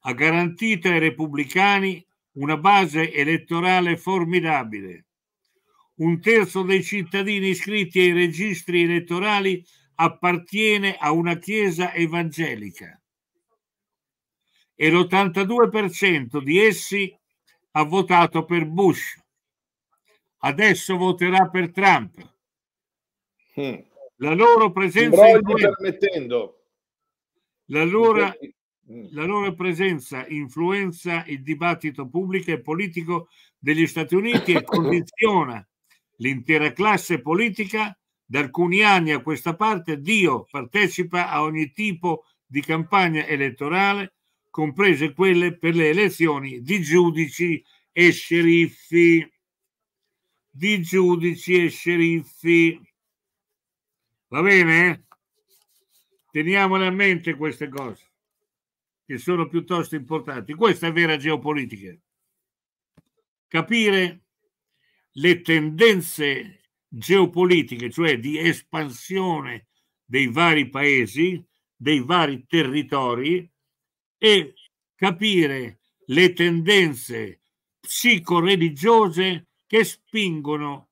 ha garantito ai repubblicani una base elettorale formidabile. Un terzo dei cittadini iscritti ai registri elettorali appartiene a una chiesa evangelica e l'82% di essi ha votato per Bush. Adesso voterà per Trump. Mm. La loro presenza influenza, permettendo. La loro, mm. la loro presenza influenza il dibattito pubblico e politico degli Stati Uniti e condiziona l'intera classe politica da alcuni anni a questa parte Dio partecipa a ogni tipo di campagna elettorale comprese quelle per le elezioni di giudici e sceriffi. Di giudici e sceriffi. Va bene? Teniamole a mente queste cose, che sono piuttosto importanti. Questa è vera geopolitica. Capire le tendenze geopolitiche, cioè di espansione dei vari paesi, dei vari territori, e capire le tendenze psicoreligiose che spingono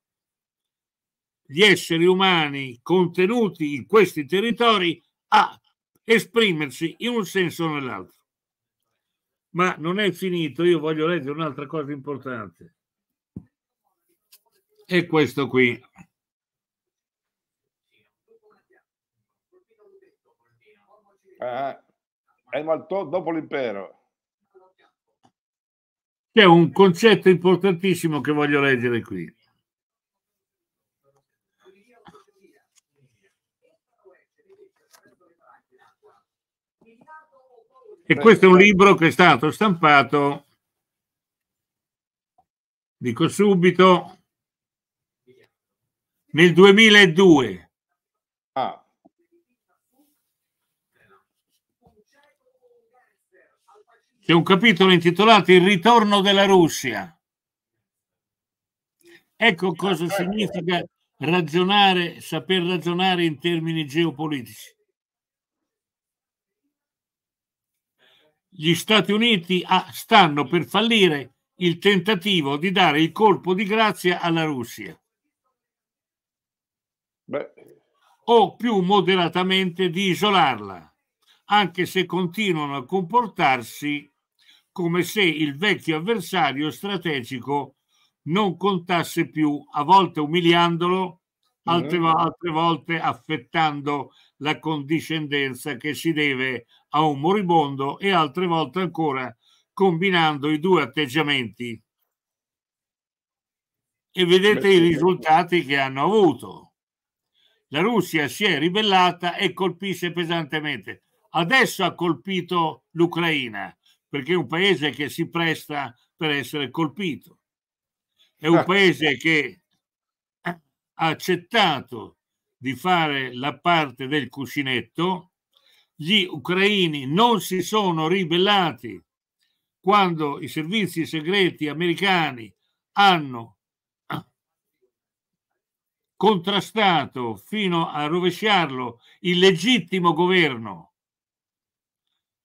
gli esseri umani contenuti in questi territori a esprimersi in un senso o nell'altro. Ma non è finito, io voglio leggere un'altra cosa importante. E questo qui. Ah, emaltò dopo l'impero. C'è un concetto importantissimo che voglio leggere qui. E questo è un libro che è stato stampato, dico subito, nel 2002. C'è un capitolo intitolato Il ritorno della Russia. Ecco cosa certo. significa ragionare, saper ragionare in termini geopolitici. Gli Stati Uniti ah, stanno per fallire il tentativo di dare il colpo di grazia alla Russia. Beh. O più moderatamente di isolarla, anche se continuano a comportarsi come se il vecchio avversario strategico non contasse più, a volte umiliandolo, altre, certo. altre volte affettando la condiscendenza che si deve a un moribondo e altre volte ancora combinando i due atteggiamenti. E vedete i certo. risultati che hanno avuto. La Russia si è ribellata e colpisce pesantemente. Adesso ha colpito l'Ucraina, perché è un paese che si presta per essere colpito. È un ah. paese che ha accettato di fare la parte del cuscinetto. Gli ucraini non si sono ribellati quando i servizi segreti americani hanno ah, contrastato fino a rovesciarlo il legittimo governo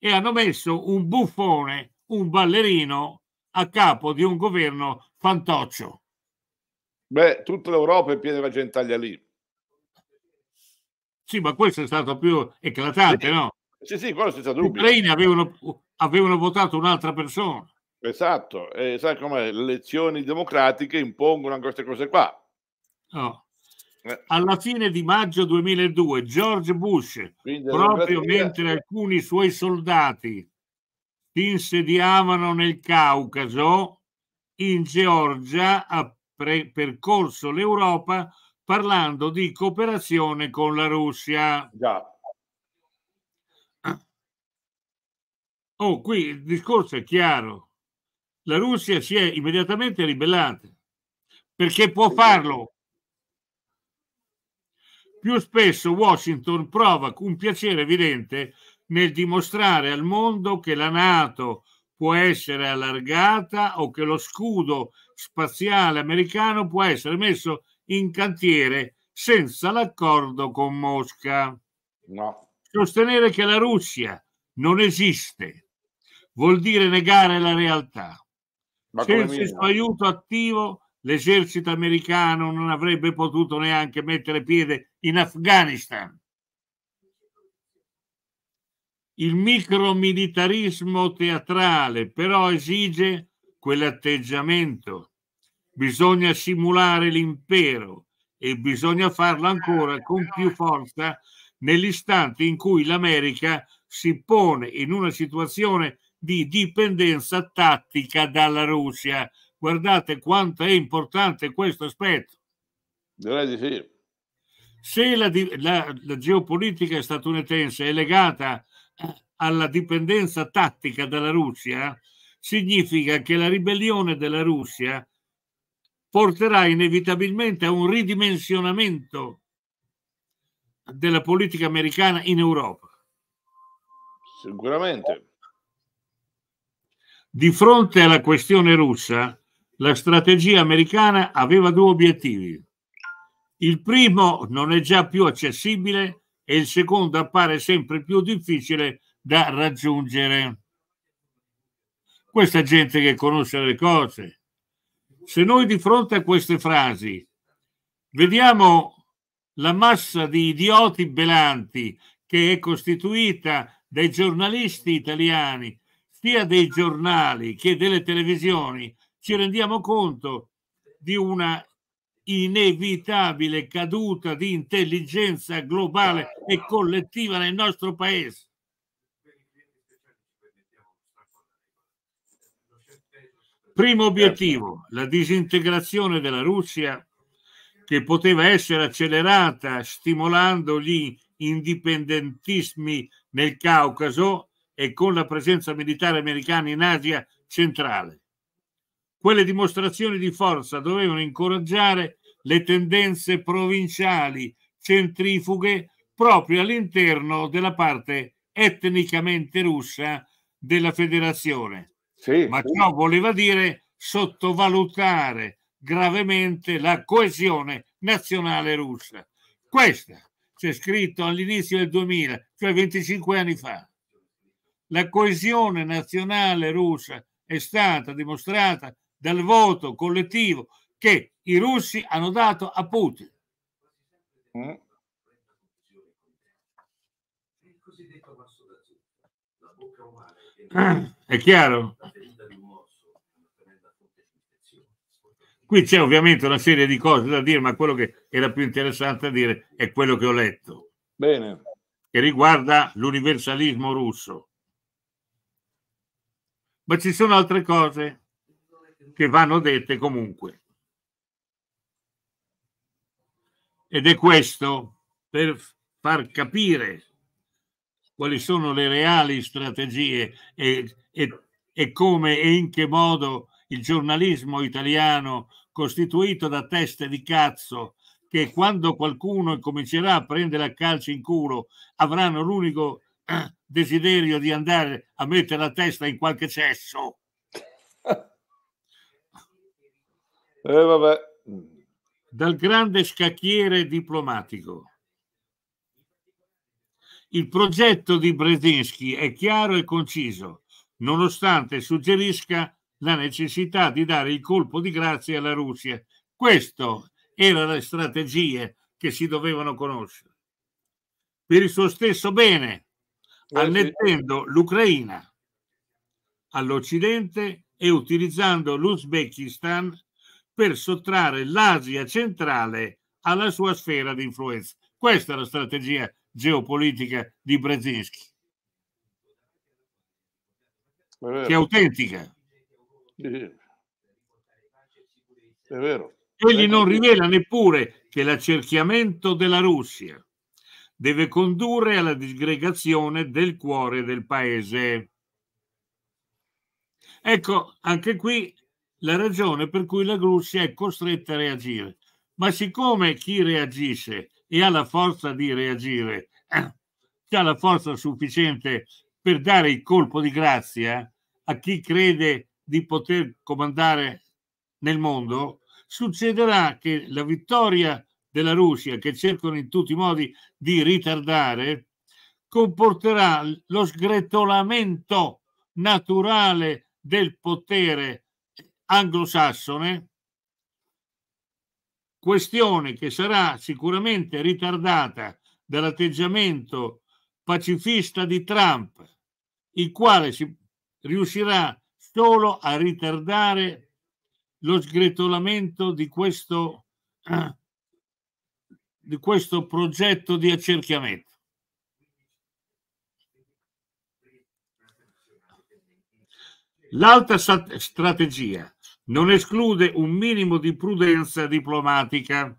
e hanno messo un buffone, un ballerino a capo di un governo fantoccio. Beh, tutta l'Europa è piena della gentaglia lì. Sì, ma questo è stato più eclatante, sì. no? Sì, sì, quello senza dubbio. Gli ucraini avevano, avevano votato un'altra persona. Esatto, e sai come le elezioni democratiche impongono anche queste cose qua. No. Eh. alla fine di maggio 2002 George Bush, proprio mentre alcuni suoi soldati si insediavano nel Caucaso, in Georgia ha pre- percorso l'Europa parlando di cooperazione con la Russia. Già. Oh, qui il discorso è chiaro. La Russia si è immediatamente ribellata perché può farlo più spesso Washington prova un piacere evidente nel dimostrare al mondo che la Nato può essere allargata o che lo scudo spaziale americano può essere messo in cantiere senza l'accordo con Mosca. No. Sostenere che la Russia non esiste vuol dire negare la realtà. Ma senza il suo aiuto attivo l'esercito americano non avrebbe potuto neanche mettere piede in Afghanistan. Il micromilitarismo teatrale però esige quell'atteggiamento. Bisogna simulare l'impero e bisogna farlo ancora con più forza nell'istante in cui l'America si pone in una situazione di dipendenza tattica dalla Russia, Guardate quanto è importante questo aspetto. Direi di sì. Se la, la, la geopolitica statunitense è legata alla dipendenza tattica dalla Russia, significa che la ribellione della Russia porterà inevitabilmente a un ridimensionamento della politica americana in Europa. Sicuramente. Di fronte alla questione russa, la strategia americana aveva due obiettivi. Il primo non è già più accessibile e il secondo appare sempre più difficile da raggiungere. Questa gente che conosce le cose. Se noi di fronte a queste frasi vediamo la massa di idioti belanti che è costituita dai giornalisti italiani, sia dei giornali che delle televisioni, ci rendiamo conto di una inevitabile caduta di intelligenza globale e collettiva nel nostro paese. Primo obiettivo, la disintegrazione della Russia che poteva essere accelerata stimolando gli indipendentismi nel Caucaso e con la presenza militare americana in Asia centrale. Quelle dimostrazioni di forza dovevano incoraggiare le tendenze provinciali centrifughe proprio all'interno della parte etnicamente russa della federazione. Sì, Ma ciò voleva dire sottovalutare gravemente la coesione nazionale russa. Questa c'è scritto all'inizio del 2000, cioè 25 anni fa. La coesione nazionale russa è stata dimostrata dal voto collettivo che i russi hanno dato a Putin. Mm. Eh, è chiaro? Qui c'è ovviamente una serie di cose da dire, ma quello che era più interessante a dire è quello che ho letto. Bene. Che riguarda l'universalismo russo. Ma ci sono altre cose che vanno dette comunque. Ed è questo per far capire quali sono le reali strategie e, e, e come e in che modo il giornalismo italiano costituito da teste di cazzo che quando qualcuno comincerà a prendere a calci in culo avranno l'unico eh, desiderio di andare a mettere la testa in qualche cesso. Eh, vabbè. Dal grande scacchiere diplomatico. Il progetto di Brzezinski è chiaro e conciso, nonostante suggerisca la necessità di dare il colpo di grazia alla Russia. Questo erano le strategie che si dovevano conoscere. Per il suo stesso bene, eh, annettendo l'Ucraina all'Occidente e utilizzando l'Uzbekistan per sottrarre l'Asia centrale alla sua sfera di influenza. Questa è la strategia geopolitica di Brzezinski, che è autentica. È vero. Egli non rivela neppure che l'accerchiamento della Russia deve condurre alla disgregazione del cuore del paese. Ecco, anche qui la ragione per cui la Russia è costretta a reagire. Ma siccome chi reagisce e ha la forza di reagire, eh, ha la forza sufficiente per dare il colpo di grazia a chi crede di poter comandare nel mondo, succederà che la vittoria della Russia, che cercano in tutti i modi di ritardare, comporterà lo sgretolamento naturale del potere anglosassone, questione che sarà sicuramente ritardata dall'atteggiamento pacifista di Trump, il quale si riuscirà solo a ritardare lo sgretolamento di questo, di questo progetto di accerchiamento. L'altra strategia non esclude un minimo di prudenza diplomatica.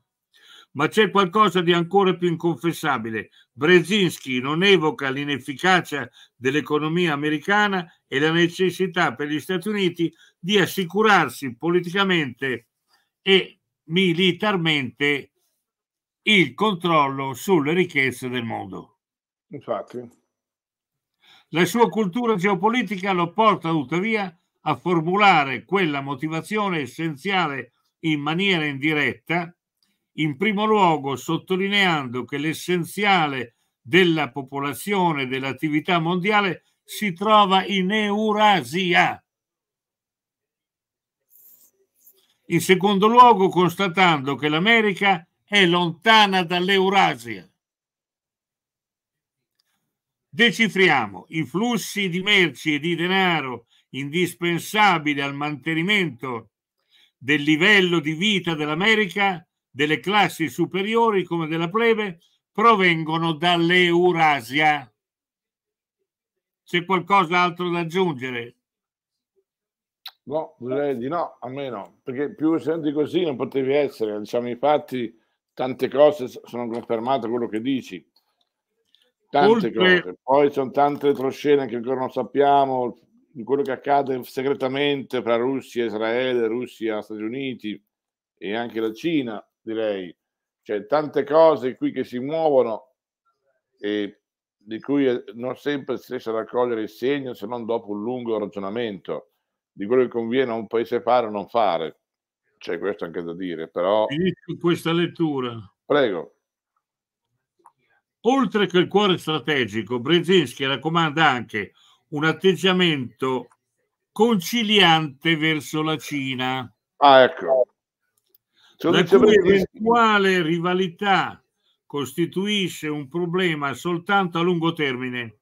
Ma c'è qualcosa di ancora più inconfessabile. Brzezinski non evoca l'inefficacia dell'economia americana e la necessità per gli Stati Uniti di assicurarsi politicamente e militarmente il controllo sulle ricchezze del mondo. Infatti. La sua cultura geopolitica lo porta tuttavia a a formulare quella motivazione essenziale in maniera indiretta, in primo luogo sottolineando che l'essenziale della popolazione dell'attività mondiale si trova in Eurasia. In secondo luogo constatando che l'America è lontana dall'Eurasia. Decifriamo i flussi di merci e di denaro indispensabile al mantenimento del livello di vita dell'America, delle classi superiori come della plebe, provengono dall'Eurasia. C'è qualcosa altro da aggiungere? No, direi di no, almeno, perché più essendo così non potevi essere, diciamo infatti tante cose sono confermate quello che dici, tante Oltre... cose, poi sono tante retroscene che ancora non sappiamo, di quello che accade segretamente tra Russia, Israele, Russia, Stati Uniti e anche la Cina, direi. C'è cioè, tante cose qui che si muovono e di cui eh, non sempre si riesce a raccogliere il segno se non dopo un lungo ragionamento di quello che conviene a un paese fare o non fare. C'è cioè, questo anche da dire, però... Finisco questa lettura. Prego. Oltre che il cuore strategico, Brzezinski raccomanda anche un atteggiamento conciliante verso la Cina. Ah, ecco. La cioè, diciamo cui eventuale rivalità costituisce un problema soltanto a lungo termine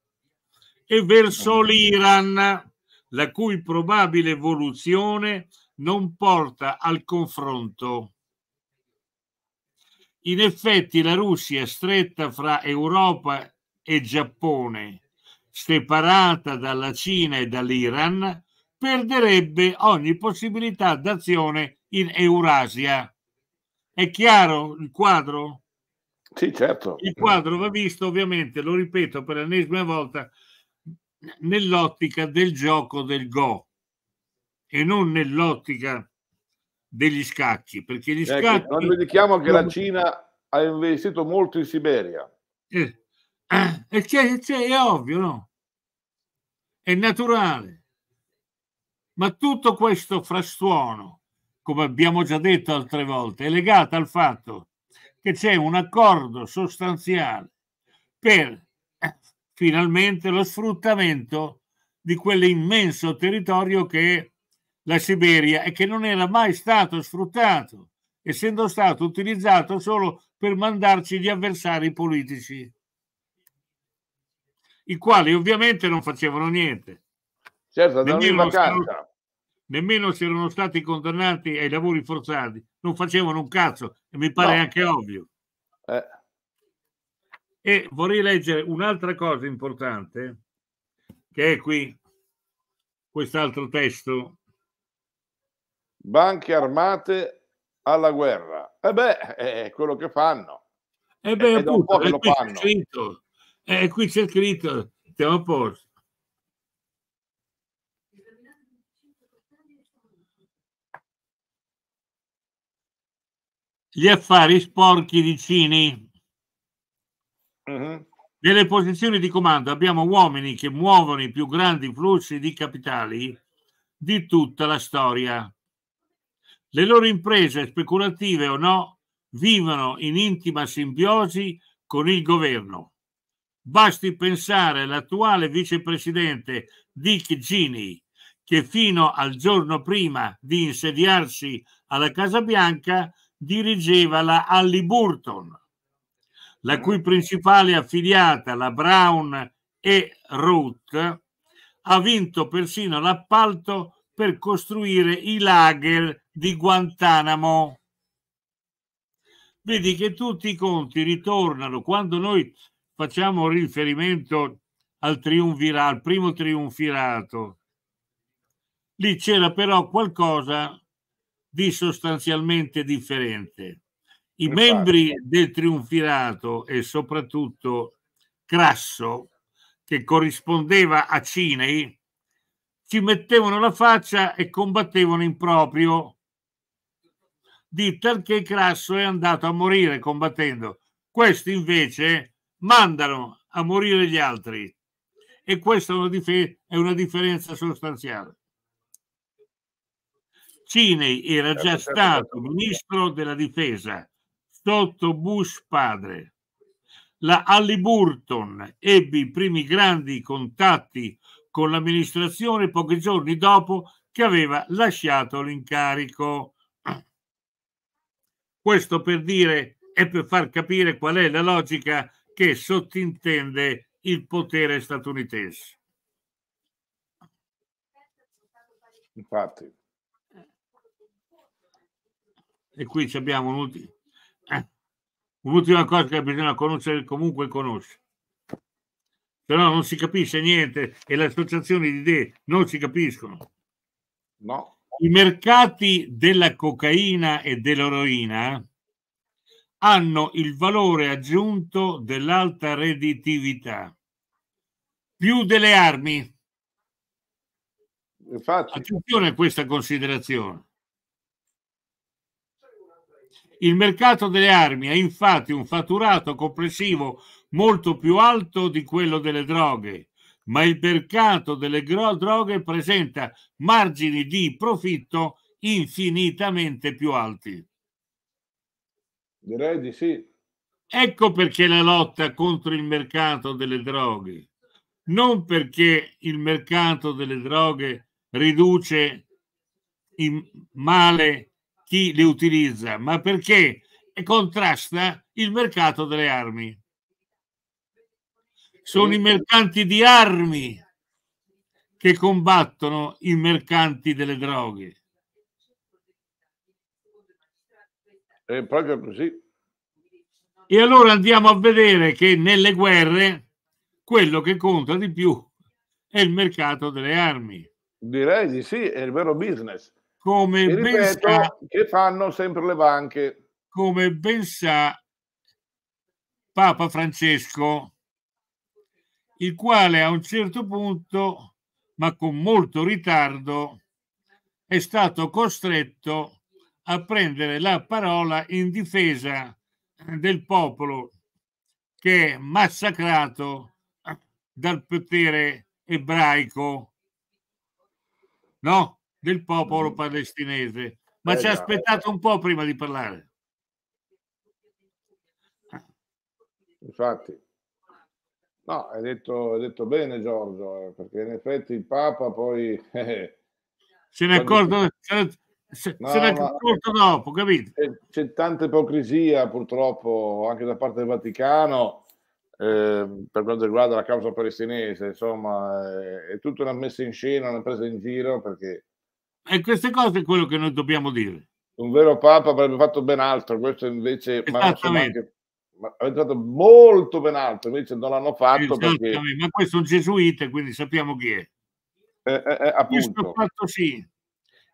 e verso mm. l'Iran, la cui probabile evoluzione non porta al confronto. In effetti la Russia è stretta fra Europa e Giappone separata dalla Cina e dall'Iran, perderebbe ogni possibilità d'azione in Eurasia. È chiaro il quadro? Sì, certo. Il quadro va visto ovviamente, lo ripeto per l'ennesima volta, nell'ottica del gioco del Go e non nell'ottica degli scacchi, perché gli ecco, scacchi... Non dimentichiamo che la Cina ha investito molto in Siberia. Eh, eh, è, è, cioè, è ovvio, no? è naturale. Ma tutto questo frastuono, come abbiamo già detto altre volte, è legato al fatto che c'è un accordo sostanziale per eh, finalmente lo sfruttamento di quell'immenso territorio che è la Siberia e che non era mai stato sfruttato, essendo stato utilizzato solo per mandarci gli avversari politici i quali ovviamente non facevano niente. Certo, nemmeno, stano, nemmeno si erano stati condannati ai lavori forzati, non facevano un cazzo e mi pare no. anche ovvio. Eh. E vorrei leggere un'altra cosa importante che è qui, quest'altro testo. Banche armate alla guerra. E eh beh, è quello che fanno. E eh beh, è appunto, che lo fanno. E eh, qui c'è scritto, stiamo a posto. Gli affari sporchi di Cini. Uh-huh. Nelle posizioni di comando abbiamo uomini che muovono i più grandi flussi di capitali di tutta la storia. Le loro imprese, speculative o no, vivono in intima simbiosi con il governo. Basti pensare all'attuale vicepresidente Dick Gini, che fino al giorno prima di insediarsi alla Casa Bianca dirigeva la Halliburton, la cui principale affiliata, la Brown e Root, ha vinto persino l'appalto per costruire i lager di Guantanamo. Vedi che tutti i conti ritornano quando noi facciamo riferimento al triunvirato, al primo triunvirato. Lì c'era però qualcosa di sostanzialmente differente. I Infatti. membri del triunvirato e soprattutto Crasso, che corrispondeva a Cinei, ci mettevano la faccia e combattevano in proprio, di tal che Crasso è andato a morire combattendo. Questo invece mandano a morire gli altri. E questa è una, dif- è una differenza sostanziale. Cinei era già stato ministro della difesa sotto Bush padre. La Halliburton ebbe i primi grandi contatti con l'amministrazione pochi giorni dopo che aveva lasciato l'incarico. Questo per dire e per far capire qual è la logica che sottintende il potere statunitense. Infatti. E qui abbiamo un'ultima, eh, un'ultima cosa che bisogna conoscere, comunque conoscere. Però non si capisce niente e le associazioni di idee non si capiscono. No. I mercati della cocaina e dell'eroina hanno il valore aggiunto dell'alta redditività, più delle armi. Infatti. Attenzione a questa considerazione. Il mercato delle armi ha infatti un fatturato complessivo molto più alto di quello delle droghe, ma il mercato delle droghe presenta margini di profitto infinitamente più alti. Direi di sì. Ecco perché la lotta contro il mercato delle droghe, non perché il mercato delle droghe riduce in male chi le utilizza, ma perché contrasta il mercato delle armi. Sono i mercanti di armi che combattono i mercanti delle droghe. È proprio così. E allora andiamo a vedere che nelle guerre quello che conta di più è il mercato delle armi. Direi di sì, è il vero business. Come ben sa, che fanno sempre le banche. Come ben sa Papa Francesco, il quale a un certo punto, ma con molto ritardo, è stato costretto a a prendere la parola in difesa del popolo che è massacrato dal potere ebraico, no? Del popolo mm. palestinese. Ma eh, ci ha aspettato un po' prima di parlare. Infatti. No, hai detto, hai detto bene Giorgio, eh, perché in effetti il Papa poi... Eh, se ne è accorto, se, no, se l'è accorto dopo, capito? C'è, tanta ipocrisia purtroppo anche da parte del Vaticano eh, per quanto riguarda la causa palestinese, insomma eh, è tutta una messa in scena, una presa in giro perché... E queste cose è quello che noi dobbiamo dire. Un vero Papa avrebbe fatto ben altro, questo invece... Esattamente. Ma avete fatto molto ben altro, invece non l'hanno fatto. Perché... Ma questo è un gesuita, quindi sappiamo chi è. Eh, eh, eh appunto. Questo fatto sì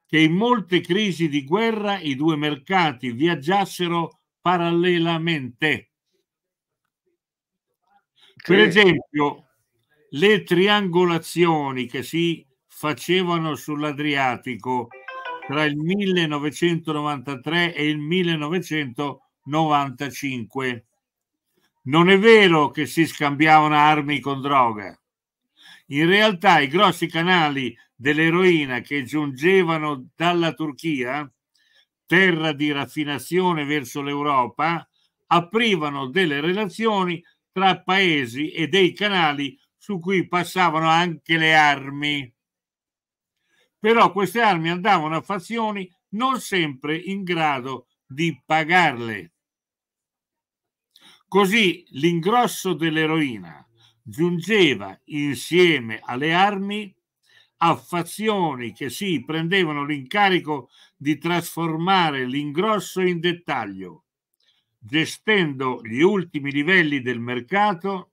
che in molte crisi di guerra i due mercati viaggiassero parallelamente. Per esempio, le triangolazioni che si facevano sull'Adriatico tra il 1993 e il 1995. Non è vero che si scambiavano armi con droga. In realtà i grossi canali dell'eroina che giungevano dalla Turchia, terra di raffinazione verso l'Europa, aprivano delle relazioni tra paesi e dei canali su cui passavano anche le armi. Però queste armi andavano a fazioni non sempre in grado di pagarle. Così l'ingrosso dell'eroina giungeva insieme alle armi a fazioni che si prendevano l'incarico di trasformare l'ingrosso in dettaglio, gestendo gli ultimi livelli del mercato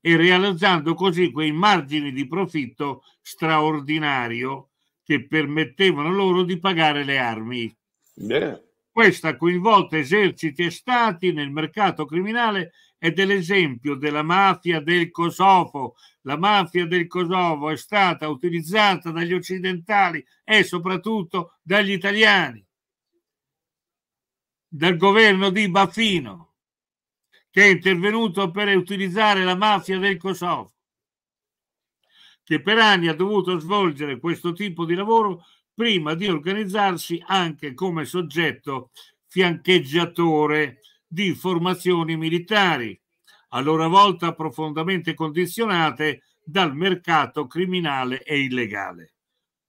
e realizzando così quei margini di profitto straordinario che permettevano loro di pagare le armi. Yeah. Questa coinvolta eserciti e stati nel mercato criminale è dell'esempio della mafia del Kosovo. La mafia del Kosovo è stata utilizzata dagli occidentali e soprattutto dagli italiani, dal governo di Baffino, che è intervenuto per utilizzare la mafia del Kosovo, che per anni ha dovuto svolgere questo tipo di lavoro prima di organizzarsi anche come soggetto fiancheggiatore di formazioni militari, a loro volta profondamente condizionate dal mercato criminale e illegale.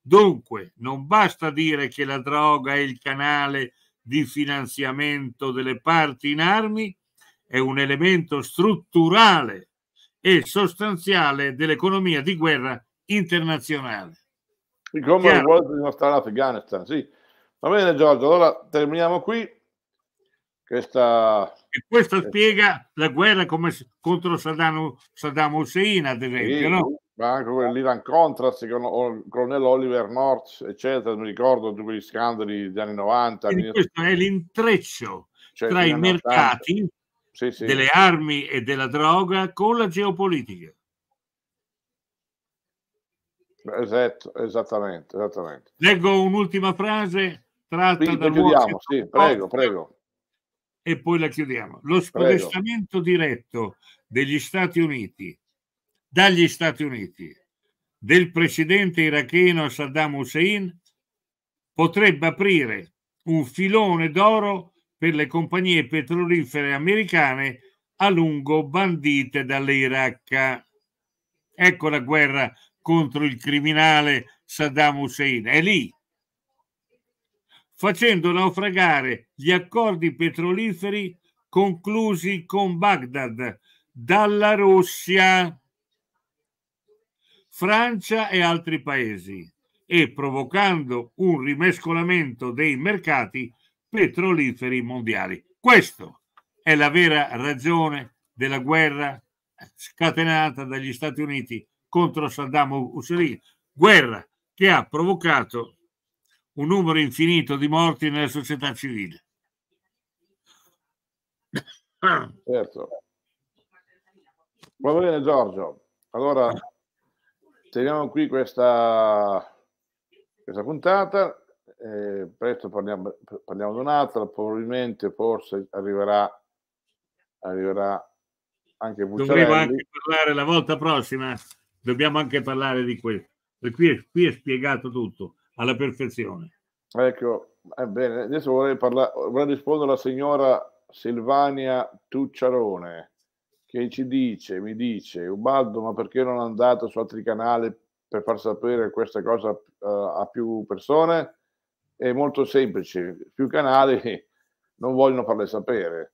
Dunque, non basta dire che la droga è il canale di finanziamento delle parti in armi, è un elemento strutturale e sostanziale dell'economia di guerra internazionale. Come il World di Afghanistan, sì. Va bene Giorgio, allora terminiamo qui. Questa... E questo eh. spiega la guerra come, contro Saddam, Saddam, Hussein, ad esempio, sì, no? Ma anche l'Iran contra, secondo il colonnello Oliver North, eccetera, mi ricordo tutti gli scandali degli anni 90. Quindi questo è l'intreccio cioè, tra i mercati sì, sì. delle armi e della droga con la geopolitica. Esatto, esattamente, esattamente. Leggo un'ultima frase tratta Quindi, da... Chiudiamo, sì, prego, prego e poi la chiudiamo. Lo spostamento Prego. diretto degli Stati Uniti, dagli Stati Uniti, del presidente iracheno Saddam Hussein potrebbe aprire un filone d'oro per le compagnie petrolifere americane a lungo bandite dall'Iraq. Ecco la guerra contro il criminale Saddam Hussein. È lì facendo naufragare gli accordi petroliferi conclusi con Baghdad dalla Russia, Francia e altri paesi e provocando un rimescolamento dei mercati petroliferi mondiali. Questa è la vera ragione della guerra scatenata dagli Stati Uniti contro Saddam Hussein, guerra che ha provocato un numero infinito di morti nella società civile. Certo. Va bene Giorgio, allora teniamo qui questa, questa puntata, eh, presto parliamo, parliamo di un'altra, probabilmente forse arriverà, arriverà anche Bucciarelli. Dovremo anche parlare la volta prossima, dobbiamo anche parlare di questo, qui è, qui è spiegato tutto alla perfezione. Ecco, eh, bene, adesso vorrei, parlare, vorrei rispondere alla signora Silvania Tucciarone che ci dice, mi dice, Ubaldo, ma perché non andate su altri canali per far sapere questa cosa uh, a più persone? È molto semplice, più canali non vogliono farle sapere.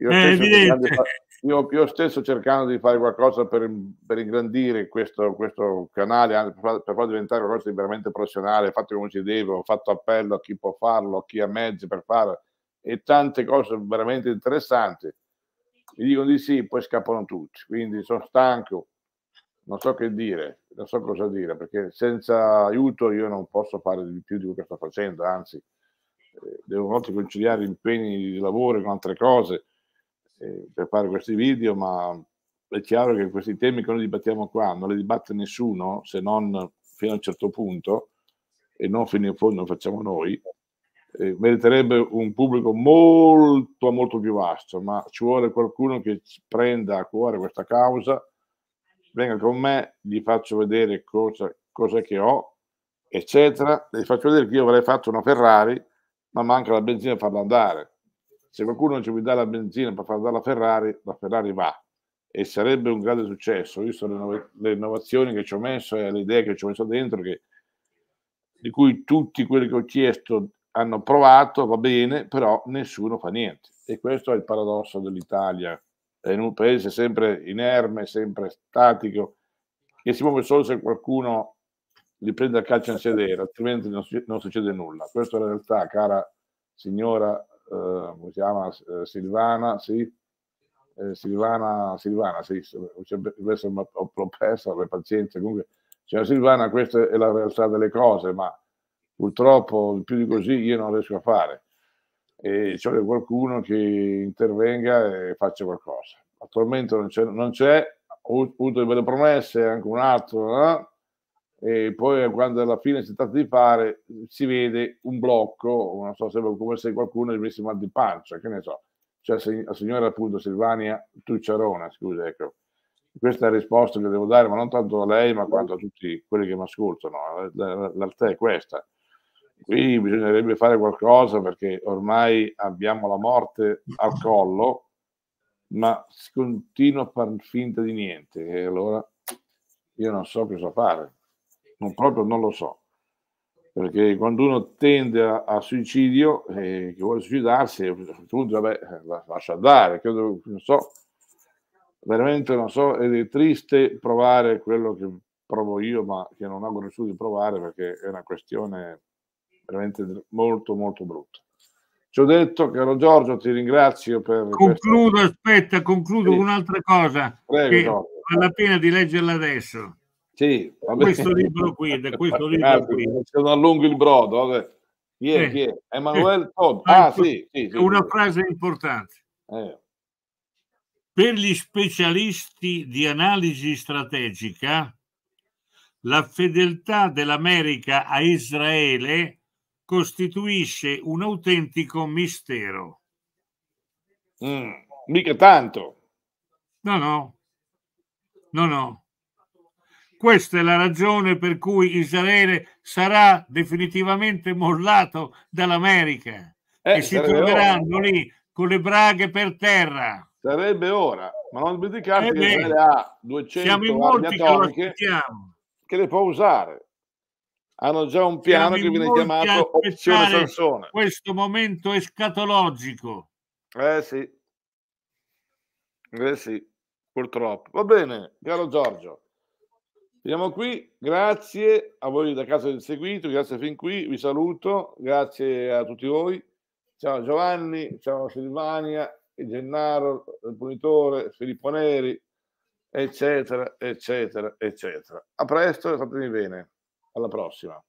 Io, eh, stesso, io, io stesso, cercando di fare qualcosa per, per ingrandire questo, questo canale, per, per farlo diventare qualcosa di veramente professionale, fatto come si deve, ho fatto appello a chi può farlo, a chi ha mezzi per farlo e tante cose veramente interessanti. Mi dicono di sì, poi scappano tutti, quindi sono stanco, non so che dire, non so cosa dire, perché senza aiuto io non posso fare di più di quello che sto facendo, anzi, eh, devo a conciliare impegni di lavoro con altre cose eh, per fare questi video, ma è chiaro che questi temi che noi dibattiamo qua non li dibatte nessuno se non fino a un certo punto e non fino in fondo lo facciamo noi, eh, meriterebbe un pubblico molto, molto più vasto, ma ci vuole qualcuno che prenda a cuore questa causa, venga con me, gli faccio vedere cosa, cosa che ho, eccetera, e gli faccio vedere che io avrei fatto una Ferrari, ma manca la benzina per farla andare. Se qualcuno ci guida la benzina per far andare la Ferrari, la Ferrari va. E sarebbe un grande successo, visto le, no- le innovazioni che ci ho messo e le idee che ci ho messo dentro, che, di cui tutti quelli che ho chiesto hanno provato, va bene, però nessuno fa niente. E questo è il paradosso dell'Italia. È in un paese sempre inerme, sempre statico, che si muove solo se qualcuno li prende a calcio in sedere, altrimenti non, non, succede nulla. Questa è la realtà, cara signora eh, come si chiama? Eh, Silvana, sì. Eh, Silvana, Silvana, sì, adesso l'ho persa, le pazienze, comunque, cioè Silvana, questa è la realtà delle cose, ma purtroppo più di così io non riesco a fare e ci vuole qualcuno che intervenga e faccia qualcosa. Attualmente non c'è, non c'è ho avuto delle promesse, anche un altro, no? e poi quando alla fine si tratta di fare si vede un blocco, non so, sembra come se qualcuno gli avesse mal di pancia, che ne so. Cioè, la signora appunto Silvania Tucciarona, scusa, ecco. Questa è la risposta che devo dare, ma non tanto a lei, ma quanto a tutti quelli che mi ascoltano. Eh. L'arte è questa. Qui bisognerebbe fare qualcosa perché ormai abbiamo la morte al collo, ma si continua a far finta di niente. E allora io non so cosa fare non proprio non lo so, perché quando uno tende a, a suicidio, eh, che vuole suicidarsi, eh, a vabbè, eh, lascia andare, credo, non so, veramente non so, ed è triste provare quello che provo io, ma che non auguro nessuno di provare perché è una questione veramente molto molto brutta. Ci ho detto, caro Giorgio, ti ringrazio per... Concludo, questa... aspetta, concludo sì. un'altra cosa. Prego, che vale la pena di leggerla adesso. Sì, questo libro qui, questo libro ah, qui. Sono allungo il brodo, vabbè. Chi è? Eh, chi è? Emanuele eh, Todd. Ah, sì, sì, sì, Una frase importante. Eh. Per gli specialisti di analisi strategica, la fedeltà dell'America a Israele costituisce un autentico mistero. Mm, mica tanto. No, no. No, no. Questa è la ragione per cui Israele sarà definitivamente mollato dall'America eh, e si troveranno ora. lì con le braghe per terra. Sarebbe ora, ma non dimenticate eh che Israele ha 200 armi atomiche che, che le può usare hanno già un piano Siamo che viene chiamato Opzione Sansone. Questo momento escatologico. Eh sì, eh sì, purtroppo. Va bene, caro Giorgio. Finiamo qui, grazie a voi da casa del seguito, grazie fin qui, vi saluto, grazie a tutti voi. Ciao Giovanni, ciao Silvania, Gennaro, il punitore, Filippo Neri, eccetera, eccetera, eccetera. A presto e fatemi bene. Alla prossima.